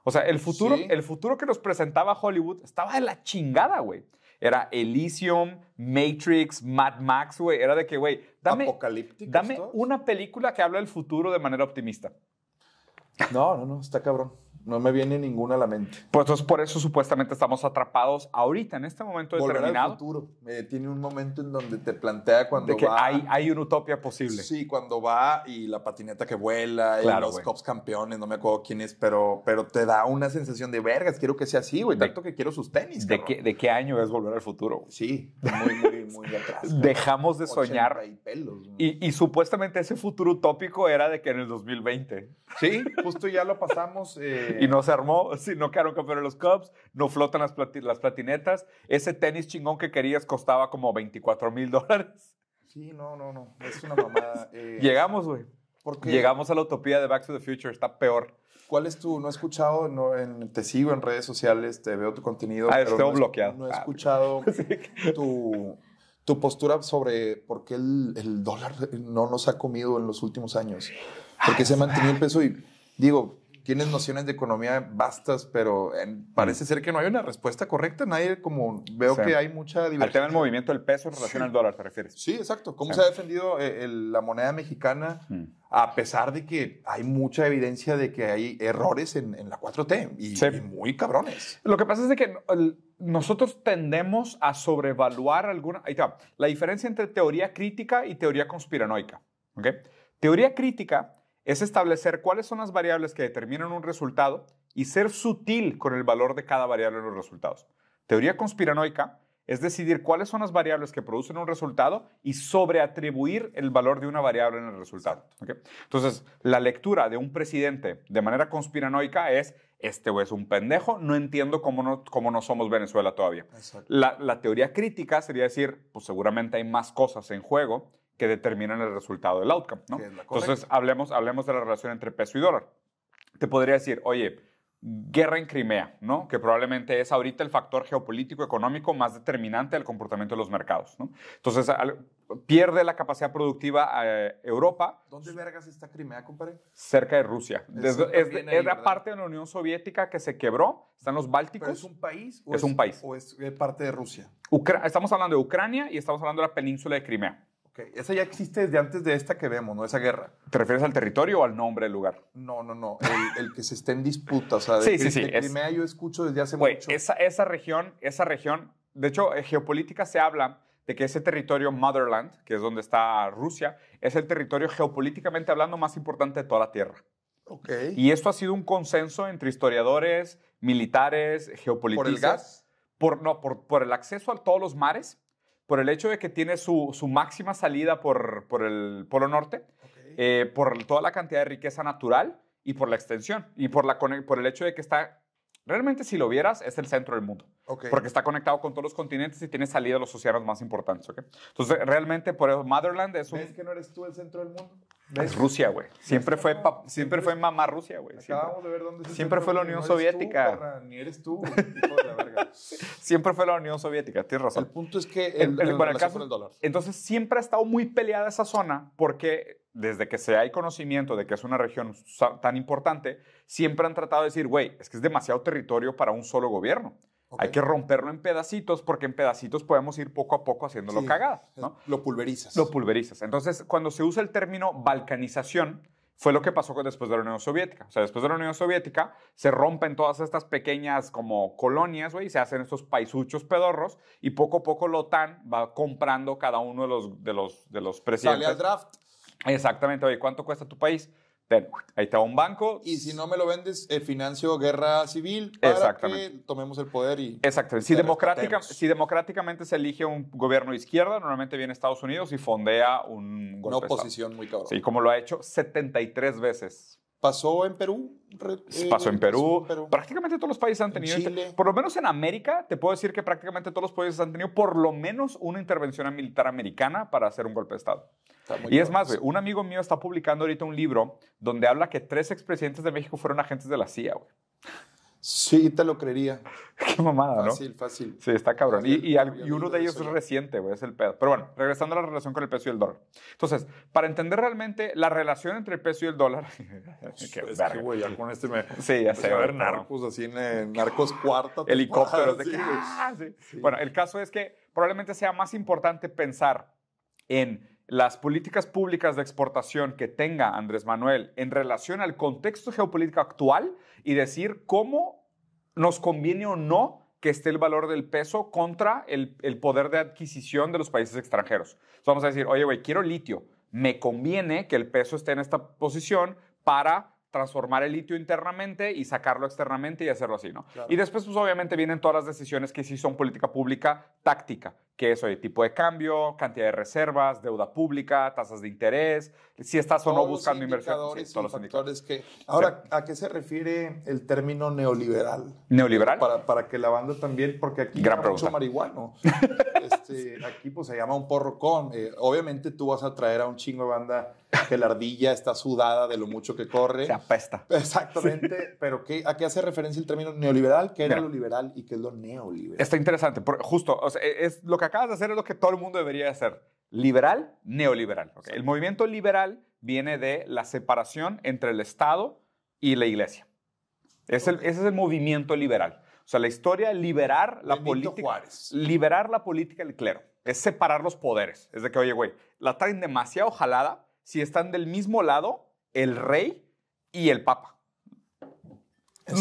S1: O sea, el futuro, el futuro que nos presentaba Hollywood estaba de la chingada, güey. Era Elysium, Matrix, Mad Max, güey. Era de que, güey, dame, dame una película que habla del futuro de manera optimista. No, no, no, está cabrón. No me viene ninguna a la mente. Pues entonces por eso supuestamente estamos atrapados ahorita, en este momento Volver Al
S2: futuro. Me eh, un momento en donde te plantea cuando de que hay,
S1: hay una utopia posible. Sí, cuando va y la patineta que vuela y los cops campeones,
S2: no me acuerdo quién es, pero, pero te da una sensación de vergas, quiero que sea así, güey. Tanto que quiero sus tenis. De qué,
S1: ¿De qué, año es Volver al Futuro? Sí, muy, muy, muy atrás. Dejamos de soñar. Y, pelos, y, supuestamente ese futuro utópico era de que en el 2020. Sí, justo ya lo pasamos. Eh, y no se armó, si no quedaron campeones los Cubs, no flotan las, las platinetas. Ese tenis chingón que querías costaba como 24 mil dólares.
S2: Sí, no, no, no, es una mamada. Eh, Llegamos, güey. Llegamos
S1: a la utopía de Back to the Future, está peor.
S2: ¿Cuál es tu? No he escuchado, no, en, te sigo en redes sociales, te veo tu contenido. Ah, estoy no bloqueado. no he ah, escuchado tu, tu, postura sobre por qué el, el, dólar no nos ha comido en los últimos años. Porque se ha el peso y digo, tienes nociones de economía vastas, pero eh, parece ser que no hay una respuesta correcta. Nadie, como veo que hay mucha diversidad. Al tema del movimiento del
S1: peso en relación al dólar, ¿te refieres?
S2: Sí, exacto. ¿Cómo se ha defendido eh, la moneda mexicana mm. a pesar de que hay mucha evidencia de que hay errores en, la 4T y, muy cabrones?
S1: Lo que pasa es de que nosotros tendemos a sobrevaluar alguna. Ahí está. La diferencia entre teoría crítica y teoría conspiranoica. ¿okay? Teoría crítica es establecer cuáles son las variables que determinan un resultado y ser sutil con el valor de cada variable en los resultados. Teoría conspiranoica es decidir cuáles son las variables que producen un resultado y sobreatribuir el valor de una variable en el resultado. Entonces, la lectura de un presidente de manera conspiranoica es, este güey es un pendejo, no entiendo cómo no, no somos Venezuela todavía. La, la, teoría crítica sería decir, pues seguramente hay más cosas en juego, que determinan el resultado del outcome. ¿no? Entonces, hablemos, hablemos de la relación entre peso y dólar. Te podría decir, oye, guerra en Crimea, ¿no? que probablemente es ahorita el factor geopolítico económico más determinante del comportamiento de los mercados. Entonces, pierde la capacidad productiva eh, Europa.
S2: ¿Dónde vergas está Crimea, compadre?
S1: Cerca de Rusia. es, parte de la Unión Soviética que se quebró. Están los Bálticos. ¿Es un país? O es, un país. ¿O es
S2: eh, parte de Rusia?
S1: estamos hablando de Ucrania y estamos hablando de la península de Crimea esa ya
S2: existe desde antes de esta que vemos, ¿no? Esa guerra.
S1: ¿Te refieres al territorio o al nombre del lugar?
S2: No, no, no.
S1: El, que se esté en disputa. O sea, de, sí, sí, sí, es... yo escucho desde hace mucho. Esa, esa región, esa región, de hecho, en eh, geopolítica se habla de que ese territorio Motherland, que es donde está Rusia, es el territorio geopolíticamente hablando más importante de toda la Tierra. Okay. Y esto ha sido un consenso entre historiadores, militares, geopolíticos. ¿Por el gas? no, por, por el acceso a todos los mares por el hecho de que tiene su, su máxima salida por, por, el Polo Norte, eh, por toda la cantidad de riqueza natural y por la extensión y por, la, por el hecho de que está Realmente, si lo vieras, es el centro del mundo. Porque está conectado con todos los continentes y tiene salida a los océanos más importantes. Entonces, realmente, por eso, Motherland es un. ¿Ves
S2: que no eres tú el centro del mundo?
S1: Es Rusia, güey. Siempre fue, siempre fue mamá Rusia, güey. Acabamos
S2: siempre. de ver dónde Siempre fue la Unión Soviética. ni eres tú, hijo de
S1: verga. siempre fue la Unión Soviética, tienes razón. El punto es que el, el, el, dólar. Entonces siempre ha estado muy peleada esa zona porque desde que se hay conocimiento de que es una región tan importante, siempre han tratado de decir, güey, es que es demasiado territorio para un solo gobierno. Hay que romperlo en pedacitos porque en pedacitos podemos ir poco a poco haciéndolo cagada. ¿no? Lo pulverizas. Lo pulverizas. Entonces, cuando se usa el término balcanización, fue lo que pasó después de la Unión Soviética. O sea, después de la Unión Soviética se rompen todas estas pequeñas como colonias, güey, se hacen estos paisuchos pedorros y poco a poco la OTAN va comprando cada uno de los, de los, de los presidentes. Sale al draft. Exactamente, oye, ¿cuánto cuesta tu país? ahí está un banco. Y si no me lo vendes, eh, financio guerra civil para que tomemos el poder y. Exacto. Si, democráticamente se elige un gobierno de izquierda, normalmente viene Estados Unidos y fondea un golpe Una oposición muy cabrón. Sí, como lo ha hecho 73 veces. Pasó en Perú. Eh, pasó en Perú. en Prácticamente todos los países han tenido. Chile. Por lo menos en América, te puedo decir que prácticamente todos los países han tenido por lo menos una intervención militar americana para hacer un golpe de Estado. Y es más, un amigo mío está publicando ahorita un libro donde habla que tres expresidentes de México fueron agentes de la CIA, güey.
S2: Sí, te lo creería. Qué mamada, ¿no? Fácil,
S1: fácil. Sí, está cabrón. y, uno de ellos es reciente, güey, es el pedo. Pero bueno, regresando a la relación con el peso y el dólar. Entonces, para entender realmente la relación entre el peso y el dólar. qué verga. güey,
S2: con este Sí, ya sé. A narcos así en eh, Narcos Cuarta. Helicópteros. De ah,
S1: Bueno, el caso es que probablemente sea más importante pensar en las políticas públicas de exportación que tenga Andrés Manuel en relación al contexto geopolítico actual y decir cómo nos conviene o no que esté el valor del peso contra el, poder de adquisición de los países extranjeros. vamos a decir, oye, güey, quiero litio. Me conviene que el peso esté en esta posición para transformar el litio internamente y sacarlo externamente y hacerlo así, ¿no? Y después, pues obviamente vienen todas las decisiones que sí son política pública táctica, que es, tipo de cambio, cantidad de reservas, deuda pública, tasas de interés, si estás o no buscando inversión. todos los indicadores que... Ahora,
S2: ¿a qué se refiere el término neoliberal? ¿Neoliberal? Para, para que la banda también, porque aquí Gran mucho marihuano. Este, aquí pues se llama un porro con. Eh, obviamente tú vas a traer a un chingo de banda que la ardilla está sudada de lo mucho que corre. Se apesta. Exactamente.
S1: Pero ¿qué, ¿a qué hace referencia el término neoliberal? ¿Qué es lo
S2: liberal y qué es lo neoliberal?
S1: Está interesante. justo, e, es lo que acabas de hacer lo que todo el mundo debería hacer. Liberal, neoliberal. El movimiento liberal viene de la separación entre el Estado y la Iglesia. ese es el movimiento liberal. O sea, la historia liberar la política. Liberar la política del clero. Es separar los poderes. Es de que, oye, güey, la traen demasiado jalada si están del mismo lado el rey y el papa.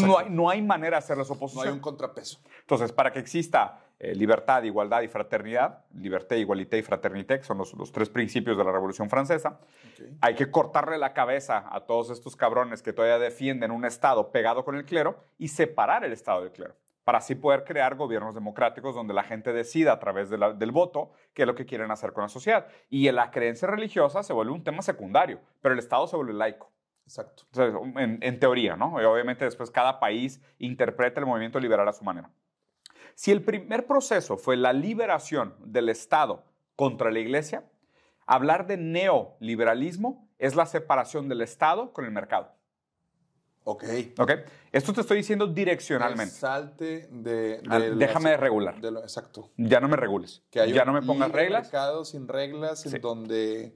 S1: No hay, no hay, manera de hacer las oposiciones. No hay un contrapeso. Entonces, para que exista eh, libertad, igualdad y fraternidad, liberté, igualité y fraternité, que son los, tres principios de la Revolución Francesa. Hay que cortarle la cabeza a todos estos cabrones que todavía defienden un Estado pegado con el clero y separar el Estado del clero, para así poder crear gobiernos democráticos donde la gente decida a través del voto qué es lo que quieren hacer con la sociedad. Y la creencia religiosa se vuelve un tema secundario, pero el Estado se vuelve laico. Exacto. en, teoría, ¿no? Y obviamente después cada país interpreta el movimiento liberal a su manera. Si el primer proceso fue la liberación del Estado contra la Iglesia, hablar de neoliberalismo es la separación del Estado con el mercado. Ok. Ok. Esto te estoy diciendo direccionalmente. El
S2: salte de. Ah, déjame de regular. De lo, exacto.
S1: Ya no me regules. ya no me pongas reglas.
S2: mercado sin reglas en donde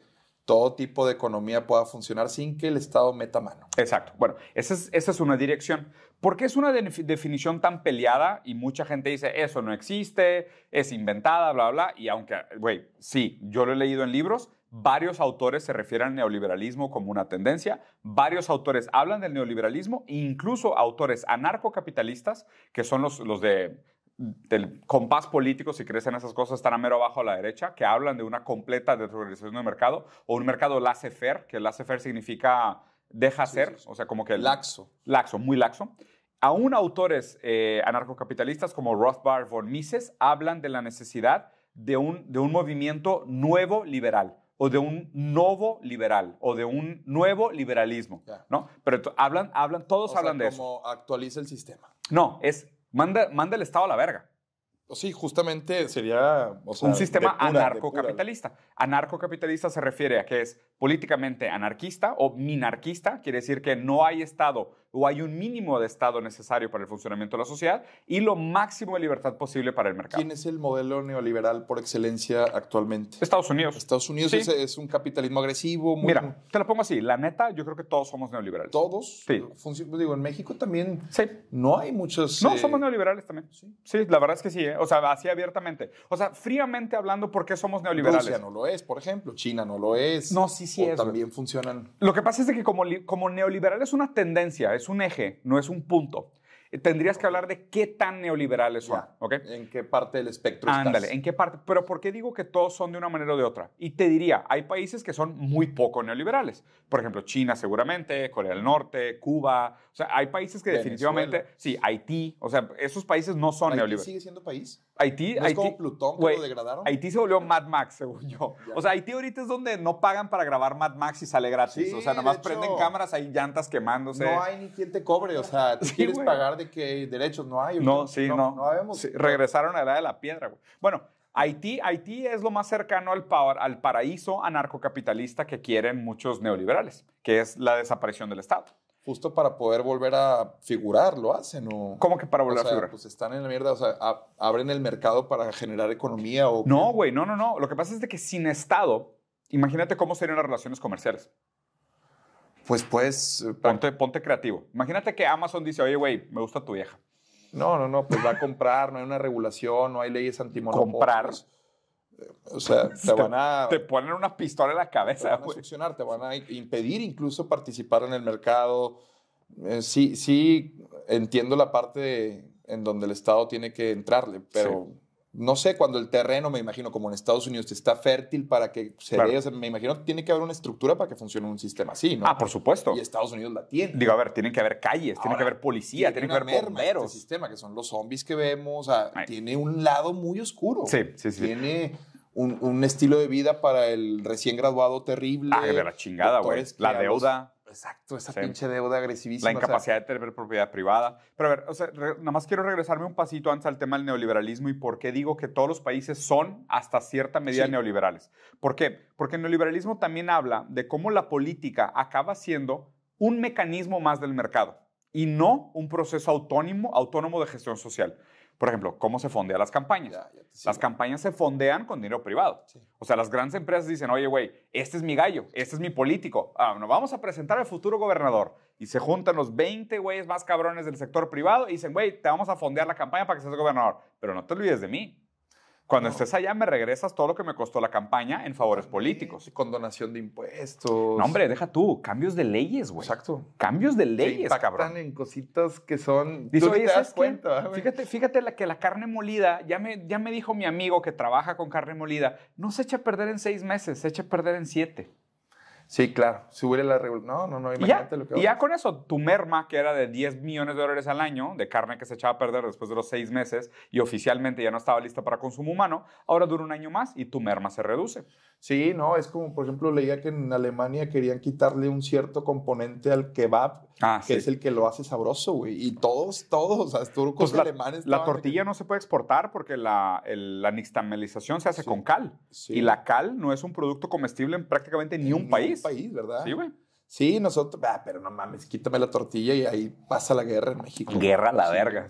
S1: todo tipo de economía pueda funcionar sin que el Estado meta mano. Exacto. Bueno, esa es, esa es una dirección. ¿Por qué es una definición tan peleada y mucha gente dice, eso no existe, es inventada, bla, bla? Y aunque, güey, sí, yo lo he leído en libros, varios autores se refieren al neoliberalismo como una tendencia, varios autores hablan del neoliberalismo, incluso autores anarcocapitalistas, que son los, los de del compás político, si crecen esas cosas, están a mero abajo a la derecha, que hablan de una completa desorganización del mercado o un mercado laissez-faire, que laissez-faire significa deja ser, o sea, como que... laxo. Laxo, muy laxo. Aún autores eh, anarcocapitalistas como Rothbard von Mises hablan de la necesidad de un, movimiento nuevo liberal o de un nuevo liberal o de un nuevo liberalismo, ¿no? Pero hablan, hablan, todos hablan de eso. Como actualiza el sistema. No, es manda, manda el Estado a la verga. Sí, justamente sería un sistema anarcocapitalista. Anarcocapitalista se refiere a que es políticamente anarquista o minarquista, quiere decir que no hay Estado o hay un mínimo de Estado necesario para el funcionamiento de la sociedad y lo máximo de libertad posible para el mercado.
S2: ¿Quién es el modelo neoliberal por excelencia actualmente? Estados Unidos. Estados Unidos es,
S1: un capitalismo agresivo. Mira, te lo pongo así, la neta, yo creo que todos somos neoliberales. Todos. Sí. Digo, en México también sí. no hay muchos... No, somos eh, neoliberales también. Sí. sí, la verdad es que sí. ¿eh? O sea, así abiertamente. O sea, fríamente hablando, ¿por qué somos neoliberales? Rusia no lo es, por ejemplo. China no lo es. No, sí, sí o es. También funcionan. Lo que pasa es que como, como neoliberal es una tendencia, es un eje, no es un punto tendrías que hablar de qué tan neoliberales son. ¿ok? ¿En qué parte del espectro Ándale, ¿en qué parte? Pero ¿por qué digo que todos son de una manera o de otra? Y te diría, hay países que son muy poco neoliberales. Por ejemplo, China seguramente, Corea del Norte, Cuba. O sea, hay países que definitivamente, sí, Haití. O sea, esos países no son ¿Haití sigue
S2: siendo país? Haití, es Haití, como Plutón que degradaron? Haití
S1: se volvió Mad Max, según yo. O sea, Haití ahorita es donde no pagan para grabar Mad Max y sale gratis. o sea, nomás prenden cámaras, hay llantas quemándose. No hay ni quien te cobre. O sea, quieres pagar de que derechos no hay. No, no sí, no. no. regresaron a la edad de la piedra, güey. Bueno, Haití, Haití es lo más cercano al, al paraíso anarcocapitalista que quieren muchos neoliberales, que es la desaparición del Estado justo para poder volver
S2: a figurar, lo hacen. O, ¿Cómo que para volver a figurar?
S1: Pues están en la mierda, o sea, abren el mercado para generar economía o... No, güey, no, no, no. Lo que pasa es de que sin Estado, imagínate cómo serían las relaciones comerciales pues puedes... Eh, ponte, ponte creativo. Imagínate que Amazon dice, oye, güey, me gusta tu vieja. No, no, no, pues va a comprar, no hay una regulación, no
S2: hay leyes antimonopolio. Comprar. O sea, te, van a... Te ponen una pistola en la cabeza. Te van a te van a impedir incluso participar en el mercado. Eh, sí, sí, entiendo la parte en donde el Estado tiene que entrarle, pero no sé, cuando el terreno, me imagino, como en Estados Unidos, está fértil para que se vea. me imagino,
S1: tiene que haber una estructura para que funcione un sistema así, ¿no? Ah, por supuesto. Y Estados Unidos la tiene. Digo, a ver, tienen que haber calles, tiene que haber policía, tiene que haber este bomberos.
S2: sistema, que son los zombies que vemos, tiene un lado muy oscuro. Sí, sí, sí. Tiene... Un, estilo de vida para el recién graduado
S1: terrible. Ah, de la chingada, güey. La deuda. Exacto, esa pinche deuda agresivísima. La incapacidad de tener propiedad privada. Pero a ver, o sea, nada más quiero regresarme un pasito antes al tema del neoliberalismo y por qué digo que todos los países son hasta cierta medida neoliberales. ¿Por qué? Porque el neoliberalismo también habla de cómo la política acaba siendo un mecanismo más del mercado y no un proceso autónomo, autónomo de gestión social. Por ejemplo, ¿cómo se fondean las campañas? las campañas se fondean con dinero privado. O sea, las grandes empresas dicen, oye, güey, este es mi gallo, este es mi político, ah, nos vamos a presentar al futuro gobernador. Y se juntan los 20 güeyes más cabrones del sector privado y dicen, güey, te vamos a fondear la campaña para que seas gobernador. Pero no te olvides de mí. Cuando estés allá me regresas todo lo que me costó la campaña en favores políticos. Con donación de impuestos. No, hombre, deja tú. Cambios de leyes, güey. Exacto. Cambios de leyes, Se cabrón. en cositas que son... Dice, te das cuenta. Fíjate, fíjate la, que la carne molida, ya me, ya me dijo mi amigo que trabaja con carne molida, no se echa a perder en seis meses, se echa a perder en siete.
S2: Sí, claro, hubiera la No, no, no, imagínate ya, lo que... Y ya
S1: con eso, tu merma, que era de 10 millones de dólares al año, de carne que se echaba a perder después de los seis meses y oficialmente ya no estaba lista para consumo humano, ahora dura un año más y tu merma se reduce. Sí, no, es como, por ejemplo, leía que en Alemania
S2: querían quitarle un cierto componente al kebab,
S1: ah, que es el que lo hace
S2: sabroso, güey. Y todos, todos, o sea, turcos, alemanes... La,
S1: tortilla no se puede exportar porque la, nixtamelización se hace con cal. Y la cal no es un producto comestible en prácticamente ni un país país. ¿verdad? Sí, güey. Sí, nosotros, ah, pero no mames, quítame la tortilla y ahí
S2: pasa la guerra en México. Guerra a la verga.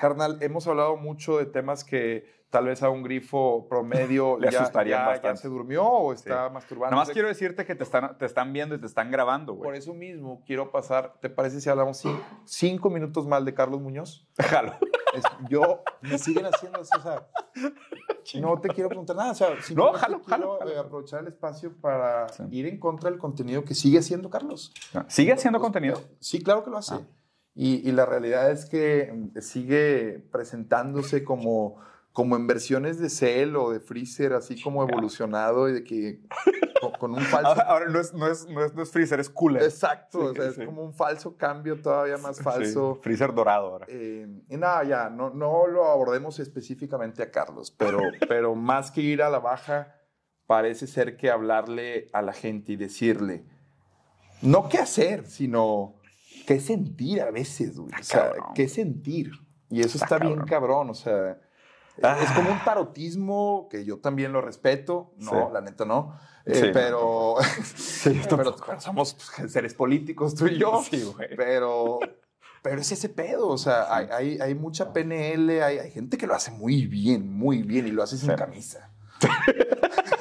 S2: Carnal, hemos hablado mucho de temas que tal vez a un grifo promedio le asustaría bastante. Ya se durmió o está masturbando. Nada más quiero decirte que te están, te están viendo y te están grabando, güey. Por eso mismo quiero pasar, ¿te parece si hablamos cinco, minutos mal de Carlos Muñoz? Jalo. yo, me siguen haciendo o sea, no te quiero preguntar nada, o sea, no, jalo, quiero jalo, eh, aprovechar el espacio para ir en contra del contenido que sigue haciendo Carlos. Ah, ¿Sigue haciendo contenido? Pues, eh, sí, claro que lo hace. Ah. Y, y la realidad es que mm, sigue presentándose como como en versiones de Cell o de Freezer, así como evolucionado y de que con,
S1: un falso... Ahora, no, es, no, es, no, es, Freezer, es Cooler. Exacto, es como
S2: un falso cambio todavía más falso. freezer dorado ahora. Eh, y nada, ya, no, no lo abordemos específicamente a Carlos, pero, pero más que ir a la baja, parece ser que hablarle a la gente y decirle, no qué hacer, sino qué sentir a veces, güey. Ah, o sea, qué sentir. Y eso está, bien cabrón o sea es como un parotismo ah. que yo también lo respeto. No, la neta no. Eh, pero, somos pues, seres políticos, tú y yo. Pero, pero es ese pedo. O sea, hay, mucha PNL, hay, hay, gente que lo hace muy bien, muy bien y lo hace sin camisa.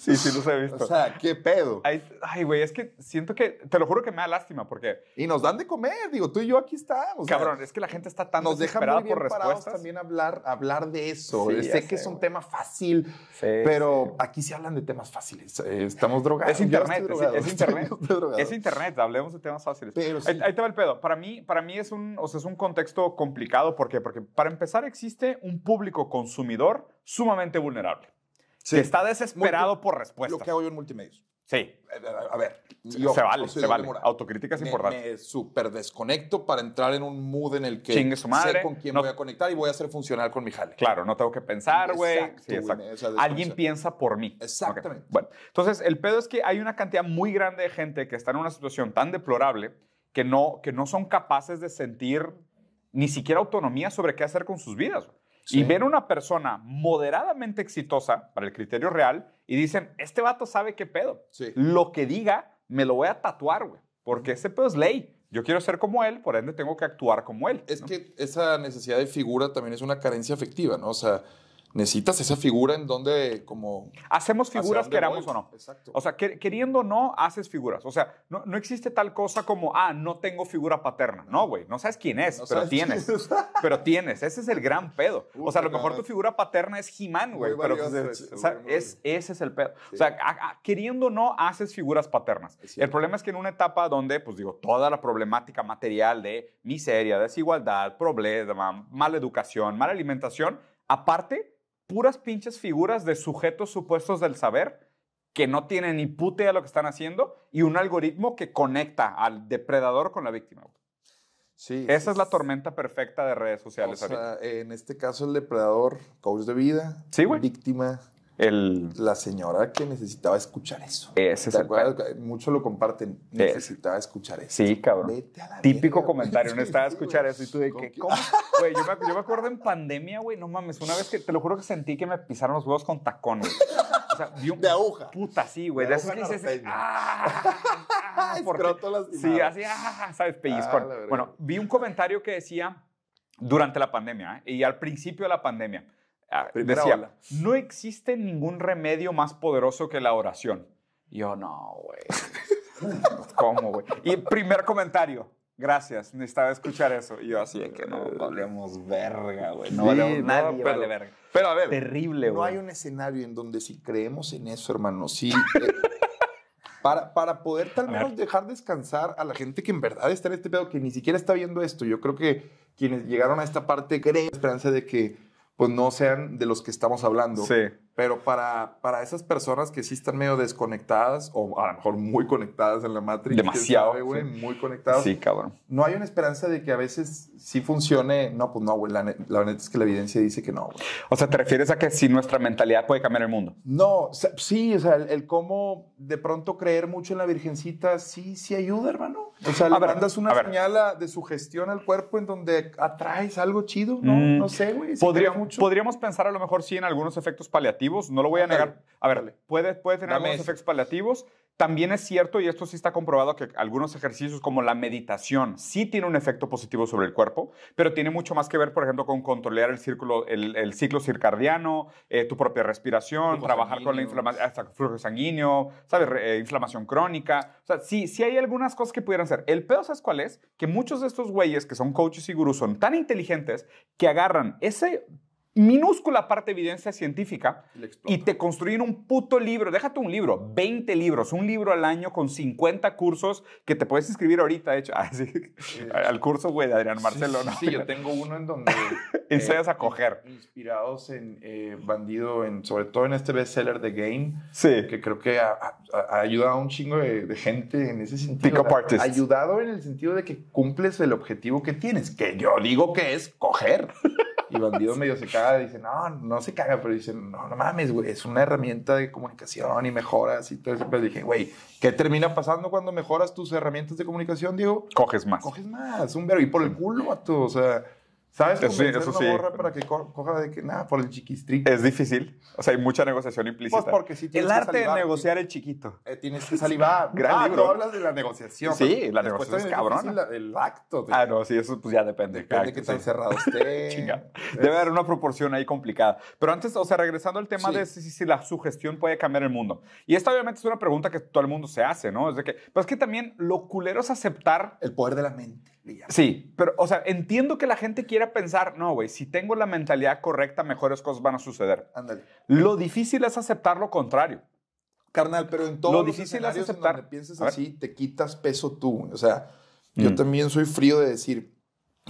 S1: Sí, sí, los he visto. O sea, qué pedo. Ay, güey, es que siento que, te lo juro que me da lástima porque... Y nos dan de comer, digo, tú y yo aquí estamos. Cabrón, es que la gente está tan nos desesperada por respuestas.
S2: también hablar, hablar de eso. sé, que es un tema fácil, pero aquí se hablan de temas fáciles. Eh, estamos drogados. Es internet, es, internet.
S1: Es internet, hablemos de temas fáciles. ahí, te va el pedo. Para mí, para mí es un, es un contexto complicado. ¿Por Porque para empezar existe un público consumidor sumamente vulnerable que está desesperado por respuestas. Lo que hago yo en multimedios. Sí. Eh,
S2: eh, a ver,
S1: yo, se vale, se vale. Autocrítica es importante. Me
S2: súper desconecto para entrar en un mood en el que sé con quién voy a conectar y voy a ser funcional con
S1: mi jale. Claro, no tengo que pensar, güey. Exacto, Alguien piensa por mí. Exactamente. Bueno, entonces el pedo es que hay una cantidad muy grande de gente que está en una situación tan deplorable que no, que no son capaces de sentir ni siquiera autonomía sobre qué hacer con sus vidas. Y ver una persona moderadamente exitosa para el criterio real y dicen, este vato sabe qué pedo. Lo que diga, me lo voy a tatuar, güey. Porque ese pedo es ley. Yo quiero ser como él, por ende tengo que actuar como él. Es que esa necesidad de figura también es una carencia afectiva, ¿no? O sea, necesitas esa figura en donde como... Hacemos figuras, queramos o no. Exacto. O sea, queriendo o no, haces figuras. O sea, no, no, existe tal cosa como, ah, no tengo figura paterna. No, güey, no sabes quién es, pero tienes. pero tienes, ese es el gran pedo. o sea, a lo mejor tu figura paterna es He-Man, güey, pero es, ese es el pedo. O sea, queriendo o no, haces figuras paternas. El problema es que en una etapa donde, pues digo, toda la problemática material de miseria, desigualdad, problema, mala educación, mala alimentación, aparte puras pinches figuras de sujetos supuestos del saber que no tienen ni pute a lo que están haciendo y un algoritmo que conecta al depredador con la víctima. Sí. Esa es, la tormenta perfecta de redes sociales. O sea, en este caso el
S2: depredador, coach de vida, víctima, la señora que necesitaba escuchar eso. Muchos lo comparten. Necesitaba escuchar eso. Sí, cabrón.
S1: Típico comentario. Necesitaba escuchar eso y tú de que, ¿cómo? Güey, yo, me, acuerdo en pandemia, güey, no mames. Una vez que, te lo juro que sentí que me pisaron los huevos con tacón, güey. De aguja. Puta, sí, güey. De, de que dices... ¡Ah!
S2: ah, ah" sí, así,
S1: ah, ¿sabes? pellizco. Ah, bueno, vi un comentario que decía durante la pandemia ¿eh? y al principio de la pandemia Ah, decía, no existe ningún remedio más poderoso que la oración. Yo, no, güey. ¿Cómo, güey? Y primer comentario. Gracias, necesitaba escuchar eso. Y yo así que no eh, valemos verga, güey. No sí,
S2: pero, verga. Pero a ver, terrible, No hay un escenario en donde si creemos en eso, hermano, sí. Eh, para, para poder tal vez, dejar descansar a la gente que en verdad está en este pedo, que ni siquiera está viendo esto. Yo creo que quienes llegaron a esta parte creen esperanza de que pues no sean de los que estamos hablando. Sí. Pero para, para esas personas que sí están medio desconectadas, o a lo mejor muy conectadas en la matriz. Demasiado. Muy conectadas. Sí, cabrón. No hay una esperanza de que a veces sí funcione. No, pues no, güey. La, neta es que la evidencia dice
S1: que no, O sea, ¿te refieres a que si nuestra mentalidad puede cambiar el mundo?
S2: No, sí, o sea, el, cómo de pronto creer mucho en la virgencita sí, sí ayuda, hermano.
S1: O sea, le mandas una
S2: señal de sugestión al cuerpo en donde atraes algo chido, ¿no? Mm. No sé, güey. Podría,
S1: podríamos pensar a lo mejor sí en algunos efectos paliativos no lo voy a negar. a ver, puede, tener algunos efectos paliativos. También es cierto, y esto sí está comprobado, que algunos ejercicios como la meditación sí tiene un efecto positivo sobre el cuerpo, pero tiene mucho más que ver, por ejemplo, con controlar el, círculo, el, ciclo circadiano, eh, tu propia respiración, trabajar con la inflamación, ah, flujo sanguíneo, ¿sabes? Eh, inflamación crónica. O sea, sí, sí hay algunas cosas que pudieran ser. El peor, ¿sabes cuál es? Que muchos de estos güeyes que son coaches y gurús son tan inteligentes que agarran ese minúscula parte de evidencia científica y te construyen un puto libro. Déjate un libro, 20 libros, un libro al año con 50 cursos que te puedes inscribir ahorita, de hecho, ah, eh, al curso, güey, de Adrián Marcelo. Sí, ¿no? sí, yo
S2: tengo uno en donde...
S1: Eh, Enseñas a coger.
S2: Inspirados en eh, Bandido, en, sobre todo en este bestseller de Game, que creo que ha, ayudado a un chingo de, de gente en ese sentido. Ha ayudado en el sentido de que cumples el objetivo que tienes, que yo digo que es coger. Y Bandido medio se caga, dice, no, no se caga, pero dice, no, no mames, güey, es una herramienta de comunicación y mejoras y todo eso. Pero dije, güey, ¿qué termina pasando cuando mejoras tus herramientas de comunicación, digo Coges más. Coges más, un verbo. Y por el culo, a tu. o sea... ¿Sabes? Eso sí, para que coja
S1: de que nada por el chiquistri. Es difícil. O sea, hay mucha negociación implícita. Pues porque si tienes el arte de negociar el eh, chiquito. Eh, tienes que salivar. Gran ah, libro. hablas
S2: de la negociación. Sí, la negociación es cabrón.
S1: El acto. Ah, no, sí, eso pues ya depende. Depende que tan cerrado Chinga. Debe haber una proporción ahí complicada. Pero antes, o sea, regresando al tema de si, la sugestión puede cambiar el mundo. Y esta obviamente es una pregunta que todo el mundo se hace, ¿no? Es de que, pero pues, es que también lo culero es aceptar. El poder de la mente. Sí, pero, o sea, entiendo que la gente quiera pensar, no, güey, si tengo la mentalidad correcta, mejores cosas van a suceder. Ándale. Lo difícil es aceptar lo contrario. Carnal, pero en todo lo difícil aceptar. pienses así, te quitas peso tú. O sea,
S2: yo mm. también soy frío de decir,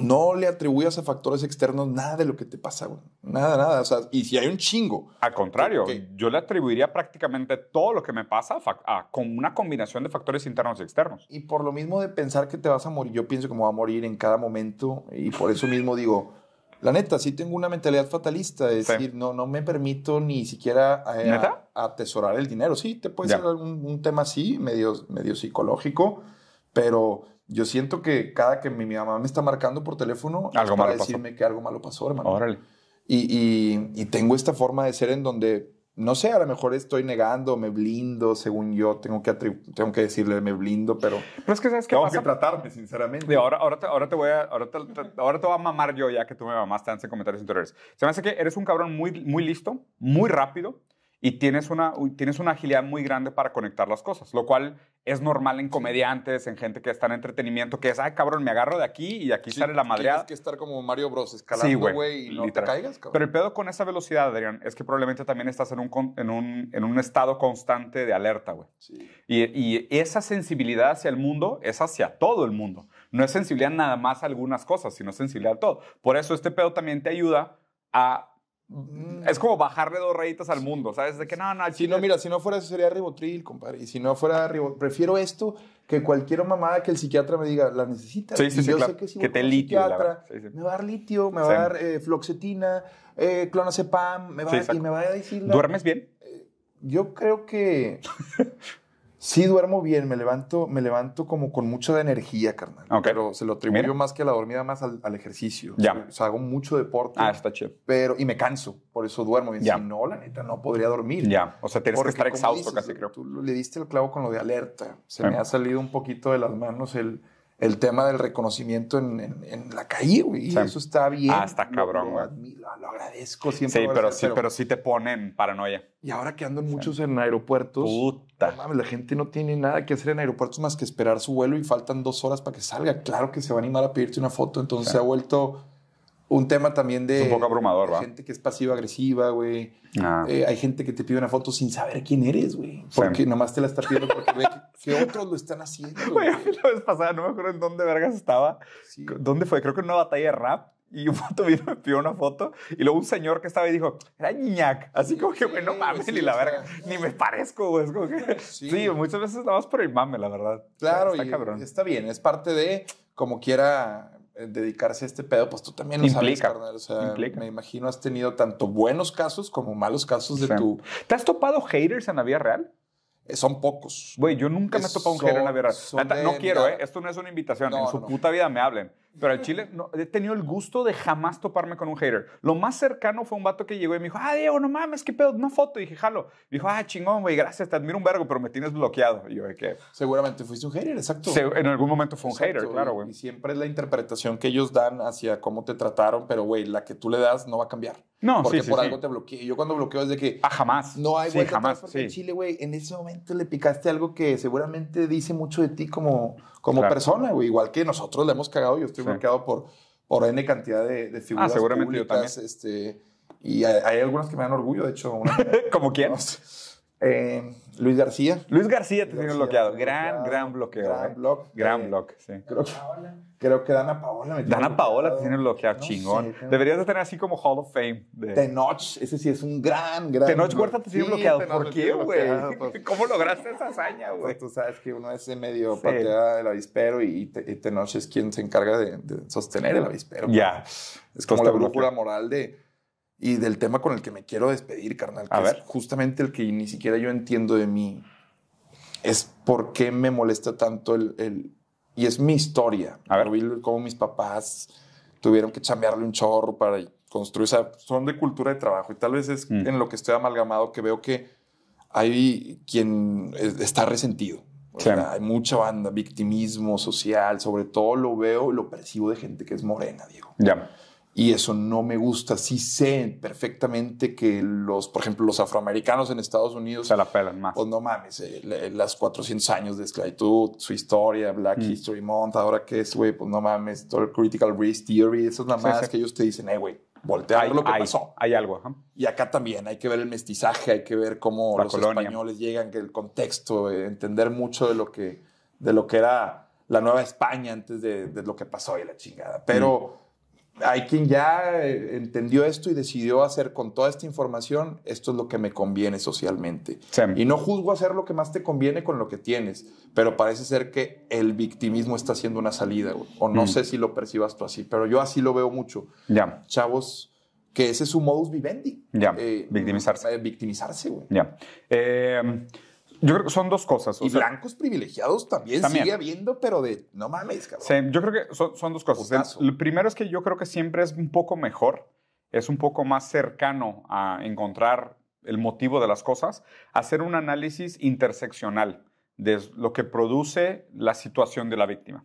S2: no le atribuyas a factores externos nada de lo que te pasa,
S1: Nada, nada. y si hay un chingo. Al contrario, yo le atribuiría prácticamente todo lo que me pasa con una combinación de factores internos y externos. Y por lo mismo de pensar que te vas a morir, yo pienso que me voy a morir en cada momento
S2: y por eso mismo digo, la neta, sí tengo una mentalidad fatalista. Es decir, no, no me permito ni siquiera eh, atesorar el dinero. Sí, te puede ser un, tema así, medio psicológico, pero yo siento que cada que mi, mamá me está marcando por teléfono, para decirme que algo malo pasó, hermano. Y, y, tengo esta forma de ser en donde, no sé, a lo mejor estoy negando, me blindo, según yo, tengo que, tengo que decirle, me blindo, pero... Pero
S1: es que sabes que... Tengo a que
S2: tratarme, sinceramente.
S1: ahora, ahora, te, voy a... Ahora te, ahora te a mamar yo, ya que tú me mamaste antes en comentarios interiores. Se me hace que eres un cabrón muy, muy listo, muy rápido, y tienes una, tienes una agilidad muy grande para conectar las cosas, lo cual es normal en comediantes, en gente que está en entretenimiento, que es, ay, cabrón, me agarro de aquí y aquí sale la madreada. Tienes que
S2: estar como Mario Bros. escalando, güey, y no te caigas, cabrón. Pero el
S1: pedo con esa velocidad, Adrián, es que probablemente también estás en un, en un, en un estado constante de alerta, güey. Y, y esa sensibilidad hacia el mundo es hacia todo el mundo. No es sensibilidad nada más a algunas cosas, sino sensibilidad a todo. Por eso este pedo también te ayuda a Mm. es como bajarle dos rayitas al mundo, ¿sabes? De que no, no, Si no, mira, si no fuera eso sería ribotril,
S2: compadre. Y si no fuera ribotril, prefiero esto que cualquier mamada que el psiquiatra me diga, la necesitas. Sí, sí, yo sé que te litio, me va a dar litio, me va a dar eh, floxetina, eh, clonazepam, me va a, y me va a decir... ¿Duermes bien? Eh, yo creo que Sí duermo bien, me levanto, me levanto como con mucha energía, carnal. Pero se lo atribuyo más que a la dormida, más al, ejercicio. Ya. O sea, hago mucho deporte. Ah, está chévere. Pero, y me canso, por eso duermo bien. Ya. no, la neta, no podría dormir. Ya. O sea, tienes que estar exhausto casi, creo. Tú le diste el clavo con lo de alerta. Se me ha salido un poquito de las manos el el tema del reconocimiento en, la calle, güey. Eso está bien. Ah, está cabrón.
S1: Lo, lo, agradezco siempre. Sí, pero, sí pero, sí te ponen paranoia. Y ahora que andan muchos
S2: en aeropuertos. Puta. la gente no tiene nada que hacer en aeropuertos más que esperar su vuelo y faltan dos horas para que salga. Claro que se va a animar a pedirte una foto. Entonces se ha vuelto un tema también de. un poco abrumador, Gente que es pasiva-agresiva, güey. Ah. Eh, hay gente que te pide una foto sin saber quién eres, güey. Porque nomás te la está pidiendo porque
S1: ve que, otros lo están haciendo. Güey, la vez pasada, no me acuerdo en dónde vergas estaba. ¿Dónde fue? Creo que en una batalla de rap. Y un foto vino, me pidió una foto. Y luego un señor que estaba ahí dijo, era ñac. Así como que, güey, no mames, ni la verga. ni me parezco, güey. Es como Sí. muchas veces nada por el mame, la verdad. Claro, cabrón. está bien. Es parte de,
S2: como quiera eh, dedicarse a este pedo, pues tú también lo sabes, carnal. O sea, me imagino has tenido
S1: tanto buenos casos como malos casos de tu. ¿Te has topado haters en la vida real? Eh, son pocos. Güey, yo nunca me he topado un hater en la vida real. no quiero, ¿eh? Esto no es una invitación. en su puta vida me hablen. Pero al chile, no, he tenido el gusto de jamás toparme con un hater. Lo más cercano fue un vato que llegó y me dijo, ah, Diego, no mames, qué pedo, una foto. Y dije, jalo. dijo, ah, chingón, güey, gracias, te admiro un vergo, pero me tienes bloqueado. yo, dije Seguramente fuiste un hater, exacto. en algún momento fue un hater, claro, güey. Y
S2: siempre es la interpretación que ellos dan hacia cómo te trataron, pero, güey, la que tú le das no va a cambiar. No, porque sí, por algo te bloqueé. Yo cuando bloqueo es de que. Ah, jamás. No hay vuelta jamás. en Chile, güey, en ese momento le picaste algo que seguramente dice mucho de ti como como persona, Igual que nosotros le hemos cagado, yo estoy marcado por, por N cantidad de, figuras seguramente yo también. Este, y hay, algunos algunas que me dan orgullo, de hecho. ¿Como quién? Eh, Luis García.
S1: Luis García te tiene bloqueado. Gran, gran bloqueo. Gran eh. block. Gran eh, sí. Creo que,
S2: creo que, Dana Paola
S1: Dana Paola te tiene bloqueado, chingón. Deberías de tener así como Hall of Fame.
S2: Tenoch, ese sí es un gran, gran. Tenoch Huerta te tiene bloqueado. ¿Por qué, güey? Pues. ¿Cómo lograste esa hazaña, güey? tú sabes que uno es medio sí. pateada del avispero y, Tenoch es quien se encarga de, sostener el avispero. Pues. Ya. Es como la brújula moral de y del tema con el que me quiero despedir, carnal, que A ver. es justamente el que ni siquiera yo entiendo de mí, es por qué me molesta tanto el... el y es mi historia. A ver. Vi cómo mis papás tuvieron que chambearle un chorro para construir. esa... son de cultura de trabajo. Y tal vez es mm. en lo que estoy amalgamado que veo que hay quien está resentido. Claro. Hay mucha banda, victimismo social, sobre todo lo veo, y lo percibo de gente que es morena, Diego. Ya y eso no me gusta. Sí sé perfectamente que los, por ejemplo, los afroamericanos en Estados Unidos se la pelan más. Pues no mames, eh, las 400 años de esclavitud, su historia, Black mm. History Month, ahora qué es, güey, pues no mames, todo el Critical Race Theory, esas mamadas sí, que ellos te dicen, eh, güey, voltea lo que hay, pasó. Hay algo. Y acá también hay que ver el mestizaje, hay que ver cómo los españoles llegan, que el contexto, eh, entender mucho de lo que de lo que era la Nueva España antes de, lo que pasó y la chingada. Pero mm hay quien ya eh, entendió esto y decidió hacer con toda esta información, esto es lo que me conviene socialmente. Y no juzgo hacer lo que más te conviene con lo que tienes, pero parece ser que el victimismo está siendo una salida, o no mm. sé si lo percibas tú así, pero yo así lo veo mucho. Ya. Chavos, que ese es su modus vivendi. Ya. Eh, victimizarse.
S1: Eh, victimizarse, güey. Ya. Eh, yo creo que son dos cosas. y blancos privilegiados también, sigue
S2: habiendo, pero de no mames,
S1: cabrón. yo creo que son, dos cosas. El, lo primero es que yo creo que siempre es un poco mejor, es un poco más cercano a encontrar el motivo de las cosas, hacer un análisis interseccional de lo que produce la situación de la víctima.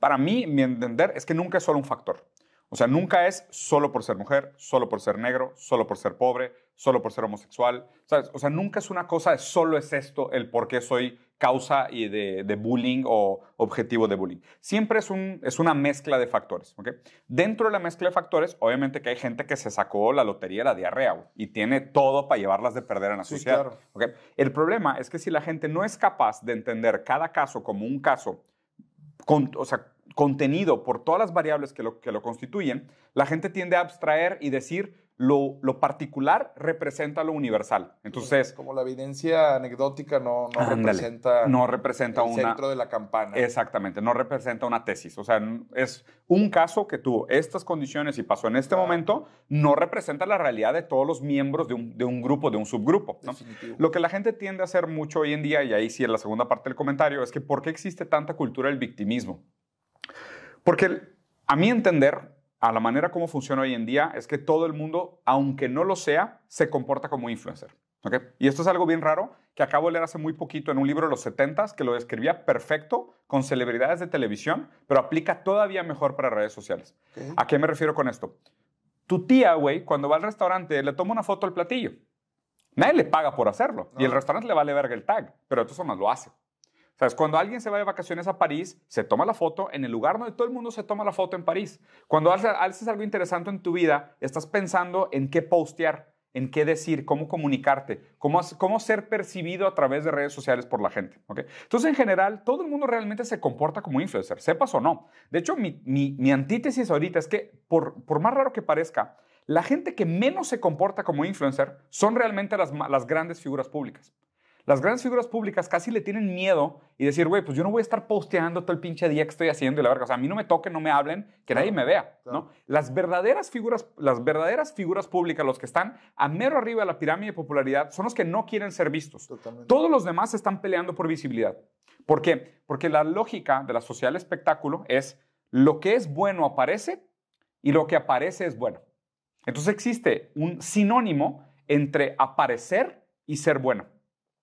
S1: Para mí, mi entender es que nunca es solo un factor. O sea, nunca es solo por ser mujer, solo por ser negro, solo por ser pobre, solo por ser homosexual. ¿sabes? O sea, nunca es una cosa de solo es esto el por qué soy causa y de, bullying o objetivo de bullying. Siempre es, un, es una mezcla de factores. ¿okay? Dentro de la mezcla de factores, obviamente que hay gente que se sacó la lotería de la diarrea y tiene todo para llevarlas de perder en la sí, sociedad. Claro. El problema es que si la gente no es capaz de entender cada caso como un caso, con, o sea, contenido por todas las variables que lo, que lo constituyen, la gente tiende a abstraer y decir, lo, particular representa lo universal. Entonces. Como la evidencia anecdótica
S2: no, no representa. No
S1: representa el una, centro de la campana. Exactamente, no representa una tesis. O sea, es un caso que tuvo estas condiciones y pasó en este ah. momento, no representa la realidad de todos los miembros de un, de un grupo, de un subgrupo. Lo que la gente tiende a hacer mucho hoy en día, y ahí sí en la segunda parte del comentario, es que ¿por qué existe tanta cultura del victimismo? Porque a mi entender, a la manera como funciona hoy en día es que todo el mundo, aunque no lo sea, se comporta como influencer. Y esto es algo bien raro que acabo de leer hace muy poquito en un libro de los 70 que lo describía perfecto con celebridades de televisión, pero aplica todavía mejor para redes sociales. ¿A qué me refiero con esto? Tu tía, güey, cuando va al restaurante le toma una foto al platillo. Nadie le paga por hacerlo. Y el restaurante le vale verga el tag, pero tú no lo hace. Entonces, cuando alguien se va de vacaciones a París, se toma la foto en el lugar donde todo el mundo se toma la foto en París. Cuando haces algo interesante en tu vida, estás pensando en qué postear, en qué decir, cómo comunicarte, cómo, cómo ser percibido a través de redes sociales por la gente. Entonces, en general, todo el mundo realmente se comporta como influencer, sepas o no. De hecho, mi, mi, mi antítesis ahorita es que, por, por más raro que parezca, la gente que menos se comporta como influencer son realmente las, las grandes figuras públicas. Las grandes figuras públicas casi le tienen miedo y decir, güey, pues yo no voy a estar posteando todo el pinche día que estoy haciendo y la verga. O sea, a mí no me toquen, no me hablen, que nadie me vea, ¿no? Las verdaderas figuras, las verdaderas figuras públicas, los que están a mero arriba de la pirámide de popularidad, son los que no quieren ser vistos. Todos los demás están peleando por visibilidad. ¿Por qué? Porque la lógica de la social espectáculo es lo que es bueno aparece y lo que aparece es bueno. Entonces existe un sinónimo entre aparecer y ser bueno.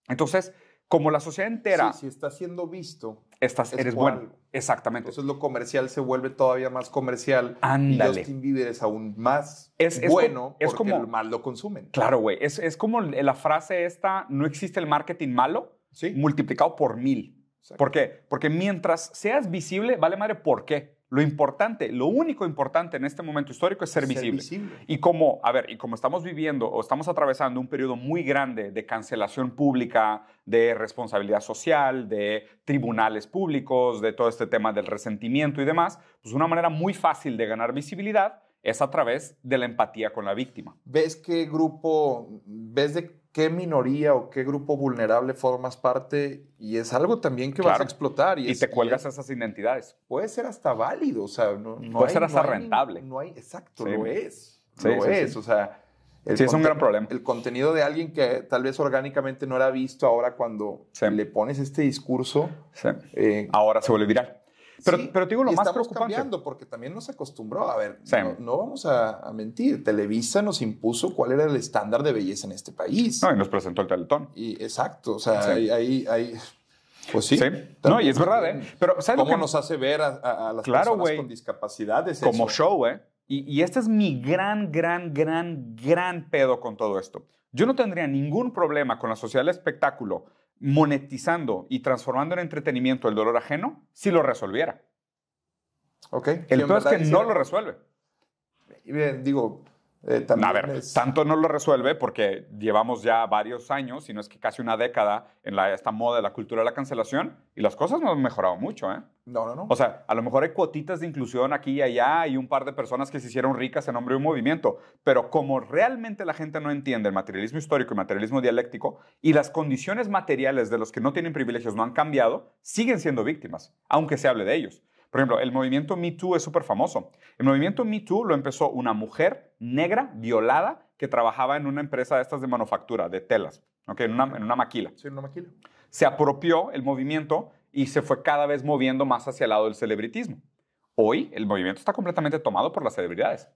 S1: Entonces, como la sociedad entera... Sí, si está siendo visto. Estás, eres bueno. Exactamente. Entonces lo comercial se vuelve todavía más comercial. Y Justin Bieber es aún más es, es bueno es porque como, mal lo consumen. Claro, güey. Es, es, como la frase esta, no existe el marketing malo ¿Sí? multiplicado por mil. ¿Por qué? Porque mientras seas visible, vale madre por qué. Lo importante, lo único importante en este momento histórico es ser, visible. Y como, a ver, y como estamos viviendo o estamos atravesando un periodo muy grande de cancelación pública, de responsabilidad social, de tribunales públicos, de todo este tema del resentimiento y demás, pues una manera muy fácil de ganar visibilidad es a través de la empatía con la víctima.
S2: ¿Ves qué grupo, ves de qué minoría o qué grupo vulnerable formas parte? Y es algo también que vas a
S1: explotar. Y, te cuelgas esas identidades. Puede ser hasta
S2: válido, o sea, no, no puede ser hasta rentable. no hay, exacto, lo es. lo es, o sea. sí, es un gran problema. El contenido de alguien que tal vez orgánicamente no era visto ahora cuando le pones este discurso. Eh, ahora se vuelve viral. Pero, pero te digo lo más preocupante. cambiando porque también nos acostumbró. A ver, no, vamos a, mentir. Televisa nos impuso cuál era el estándar de belleza en este país. y nos presentó el teletón. Y, exacto. O sea,
S1: ahí, pues sí.
S2: No, y es verdad, ¿eh? Pero ¿sabes ¿Cómo nos hace ver a, las personas con
S1: discapacidades? Como show, ¿eh? Y, y, este es mi gran, gran, gran, gran pedo con todo esto. Yo no tendría ningún problema con la sociedad del espectáculo monetizando y transformando en entretenimiento el dolor ajeno si lo resolviera. ok entonces que no lo resuelve. digo, eh, a ver, tanto no lo resuelve porque llevamos ya varios años, si no es que casi una década, en esta moda de la cultura de la cancelación y las cosas no han mejorado mucho, ¿eh? No, no, no. O sea, a lo mejor hay cuotitas de inclusión aquí y allá y un par de personas que se hicieron ricas en nombre de un movimiento, pero como realmente la gente no entiende el materialismo histórico y el materialismo dialéctico y las condiciones materiales de los que no tienen privilegios no han cambiado, siguen siendo víctimas, aunque se hable de ellos. Por ejemplo, el movimiento Me Too es súper famoso. El movimiento Me Too lo empezó una mujer negra violada que trabajaba en una empresa de estas de manufactura, de telas, en, una, maquila. Sí, en una maquila. Se apropió el movimiento y se fue cada vez moviendo más hacia el lado del celebritismo. Hoy el movimiento está completamente tomado por las celebridades.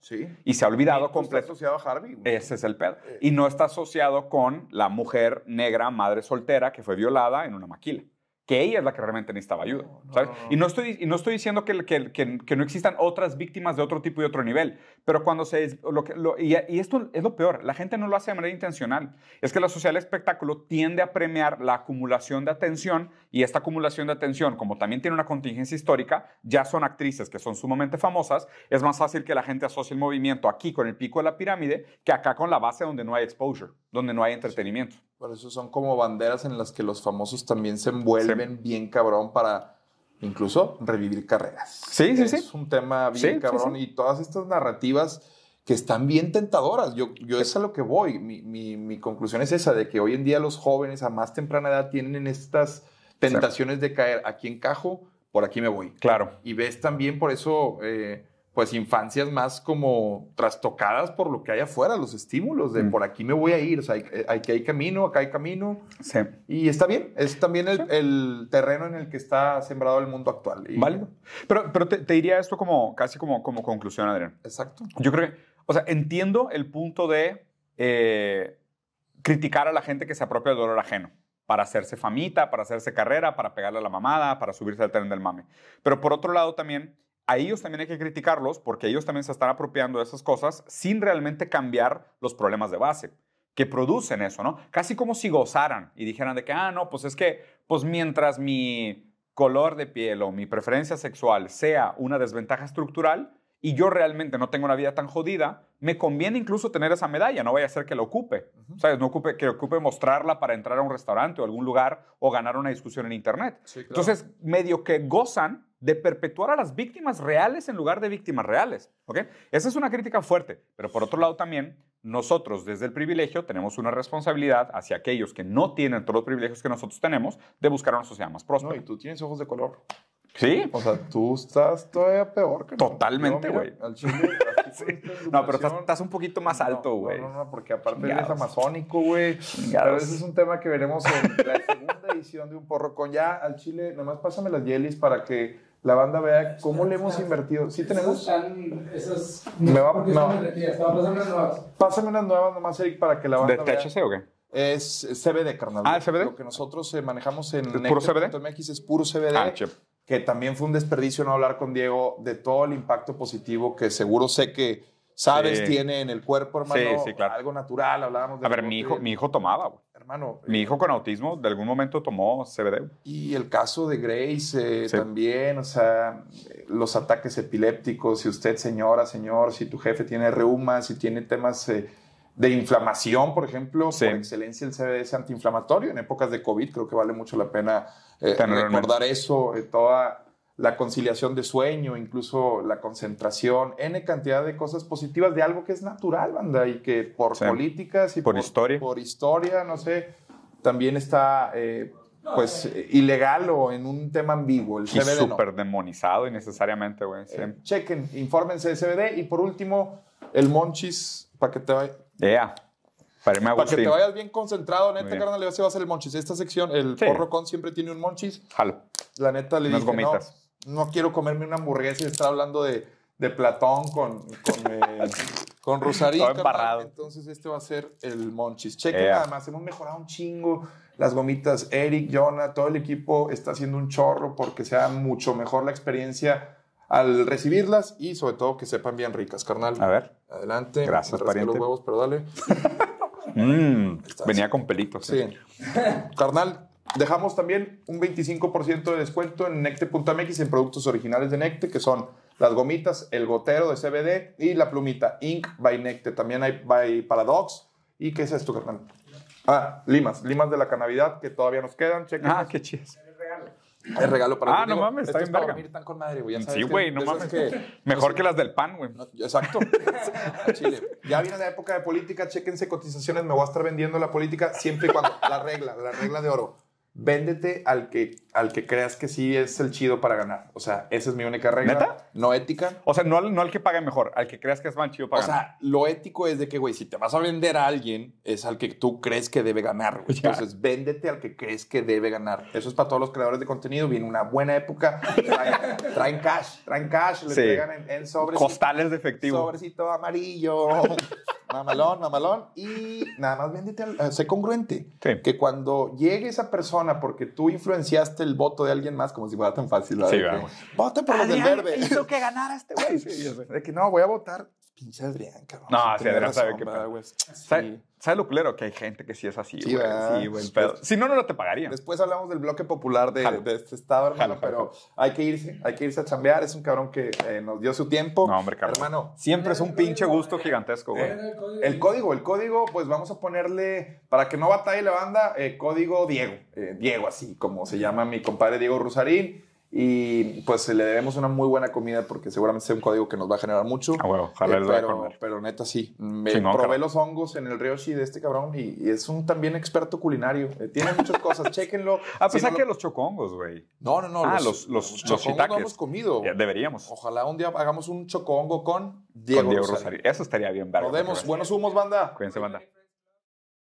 S1: Y se ha olvidado completamente. asociado a Harvey. Ese es el pedo. Eh. Y no está asociado con la mujer negra, madre soltera, que fue violada en una maquila que ella es la que realmente necesitaba ayuda. ¿sabes? y, no estoy, no estoy diciendo que, que, no existan otras víctimas de otro tipo y otro nivel, pero cuando se... Lo lo, y, esto es lo peor, la gente no lo hace de manera intencional. Es que la sociedad del espectáculo tiende a premiar la acumulación de atención y esta acumulación de atención, como también tiene una contingencia histórica, ya son actrices que son sumamente famosas, es más fácil que la gente asocie el movimiento aquí con el pico de la pirámide que acá con la base donde no hay exposure, donde no hay entretenimiento. Por eso son como banderas en las que los
S2: famosos también se envuelven bien cabrón para incluso revivir carreras. Sí, sí, sí. Es un tema bien cabrón y todas estas narrativas que están bien tentadoras. Yo, yo es a lo que voy. Mi, mi, conclusión es esa, de que hoy en día los jóvenes a más temprana edad tienen estas tentaciones de caer aquí encajo, por aquí me voy. Claro. Y ves también por eso... Eh, pues infancias más como trastocadas por lo que hay afuera, los estímulos de mm. por aquí me voy a ir, o sea, hay, eh, hay, hay camino, acá hay camino. Sí. Y está bien,
S1: es también el, terreno en el que está sembrado el mundo actual. Pero, pero te, diría esto como casi como, como conclusión, Adrián. Exacto. Yo creo que, o sea, entiendo el punto de eh, criticar a la gente que se apropia del dolor ajeno para hacerse famita, para hacerse carrera, para pegarle a la mamada, para subirse al tren del mame. Pero por otro lado también a ellos también hay que criticarlos porque ellos también se están apropiando de esas cosas sin realmente cambiar los problemas de base que producen eso, ¿no? Casi como si gozaran y dijeran de que, ah, no, pues es que, pues mientras mi color de piel o mi preferencia sexual sea una desventaja estructural, y yo realmente no tengo una vida tan jodida, me conviene incluso tener esa medalla, no vaya a ser que la ocupe, ¿sabes? No ocupe, que ocupe mostrarla para entrar a un restaurante o algún lugar o ganar una discusión en internet. Entonces, medio que gozan de perpetuar a las víctimas reales en lugar de víctimas reales, ¿ok? Esa es una crítica fuerte, pero por otro lado también nosotros desde el privilegio tenemos una responsabilidad hacia aquellos que no tienen todos los privilegios que nosotros tenemos de buscar una sociedad más próspera. No, y tú tienes ojos de color. Sí. O sea,
S2: tú estás todavía peor que Totalmente, güey.
S1: No, no, pero estás, un poquito más alto, güey. No, no, no, porque aparte es eres amazónico, güey. Pero ese es un
S2: tema que veremos en la segunda edición de Un Porro con ya al Chile. Nomás pásame las yelis para que la banda vea cómo le hemos invertido. Sí tenemos...
S1: Esas Me va... No. Pásame unas nuevas.
S2: Pásame unas nuevas nomás, Eric, para que la banda vea. ¿De THC o qué? Es CBD, carnal. Ah, CBD. Lo que nosotros eh, manejamos en... ¿Puro CBD? es puro CBD. Ah, que también fue un desperdicio no hablar con Diego de todo el impacto positivo que seguro sé que sabes tiene en el cuerpo, hermano. claro. Algo natural, hablábamos de... A ver, mi hijo, mi hijo tomaba, güey. Hermano. Eh, mi hijo con autismo de algún momento tomó CBD. Y el caso de Grace eh, también, o sea, eh, los ataques epilépticos, si usted, señora, señor, si tu jefe tiene reumas, si tiene temas de inflamación, por ejemplo, por excelencia el CBD es antiinflamatorio. En épocas de COVID creo que vale mucho la pena eh, recordar eso, eh, toda la conciliación de sueño, incluso la concentración, n cantidad de cosas positivas de algo que es natural, banda, y que por políticas y por, historia, por historia, no sé, también está eh, pues ilegal o en un tema ambiguo. El CBD súper
S1: demonizado innecesariamente,
S2: güey. chequen, infórmense de CBD. Y por último, el Monchis, para que te,
S1: Yeah. Para, que te vayas bien
S2: concentrado, neta, va a ser el monchis. Esta sección, el porro con siempre tiene un monchis. Jalo. La neta le gomitas. No, quiero comerme una hamburguesa y estar hablando de, Platón con, con, eh, con Entonces este va a ser el monchis. cheque nada más. hemos mejorado un chingo las gomitas. Eric, Jonah, todo el equipo está haciendo un chorro porque sea mucho mejor la experiencia al recibirlas y sobre todo que sepan bien ricas, carnal. A ver. Adelante. Gracias, pariente. los huevos, pero dale.
S1: Mm, venía con pelitos. Sí. Eh.
S2: carnal, dejamos también un 25% de descuento en necte.mx en productos originales de Necte, que son las gomitas, el gotero de CBD y la plumita Ink by Necte. También hay by Paradox. ¿Y qué es esto, carnal? Ah, limas, limas de la canavidad que todavía nos quedan.
S1: Ah, qué chido. El regalo para Ah, no mames, está bien
S2: tan con madre, güey. Sí, güey, no mames. Mejor que las del pan, güey. exacto. Chile. Ya viene la época de política, chéquense cotizaciones, me voy a estar vendiendo la política siempre y cuando. La regla, la regla de oro véndete al que, al que creas que sí es el chido para ganar. O sea, esa es mi única regla. ¿Neta? No ética. O sea, no, no al que pague mejor, al que creas que es más chido para ganar. O sea, lo ético es de que, güey, si te vas a vender a alguien, es al que tú crees que debe ganar. Entonces, véndete al que crees que debe ganar. Eso es para todos los creadores de contenido. Viene una buena época. Traen, cash, traen cash, le sí. en sobres. Costales de efectivo. Sobrecito amarillo. mamalón, mamalón. Y nada más bien eh, sé congruente. Que cuando llegue esa persona, porque tú influenciaste el voto de alguien más, como si fuera tan fácil. Sí, Vota por los del verde. Hizo que
S1: ganara este güey. Sí,
S2: De que no, voy a votar pinche Adrián,
S1: cabrón. No, si Adrián sabe qué pedo. güey. sabe lo culero? Que hay gente que sí es así, güey. Sí, güey. si no, no, lo te pagaría. Después
S2: hablamos del bloque popular de, este estado, hermano, pero hay que irse, hay que irse a chambear. Es un cabrón que eh, nos dio su tiempo. No, hombre, cabrón. Hermano, siempre es un pinche gusto gigantesco, güey. El código, el código, pues vamos a ponerle, para que no batalle la banda, eh, código Diego. Eh, Diego, así como se llama mi compadre Diego Rusarín. Y pues le debemos una muy buena comida porque seguramente sea un código que nos va a generar mucho. Eh, pero, neta, sí. probé los hongos en el Ryoshi de este cabrón y, es un también experto culinario. Eh, tiene muchas cosas, chéquenlo.
S1: Ah, pues que los chocongos, güey. No, no, no. Ah, los, los, los, los no hemos comido. deberíamos. Ojalá un día hagamos un chocongo con Diego, Eso estaría bien, Podemos. Buenos humos, banda. Cuídense, banda.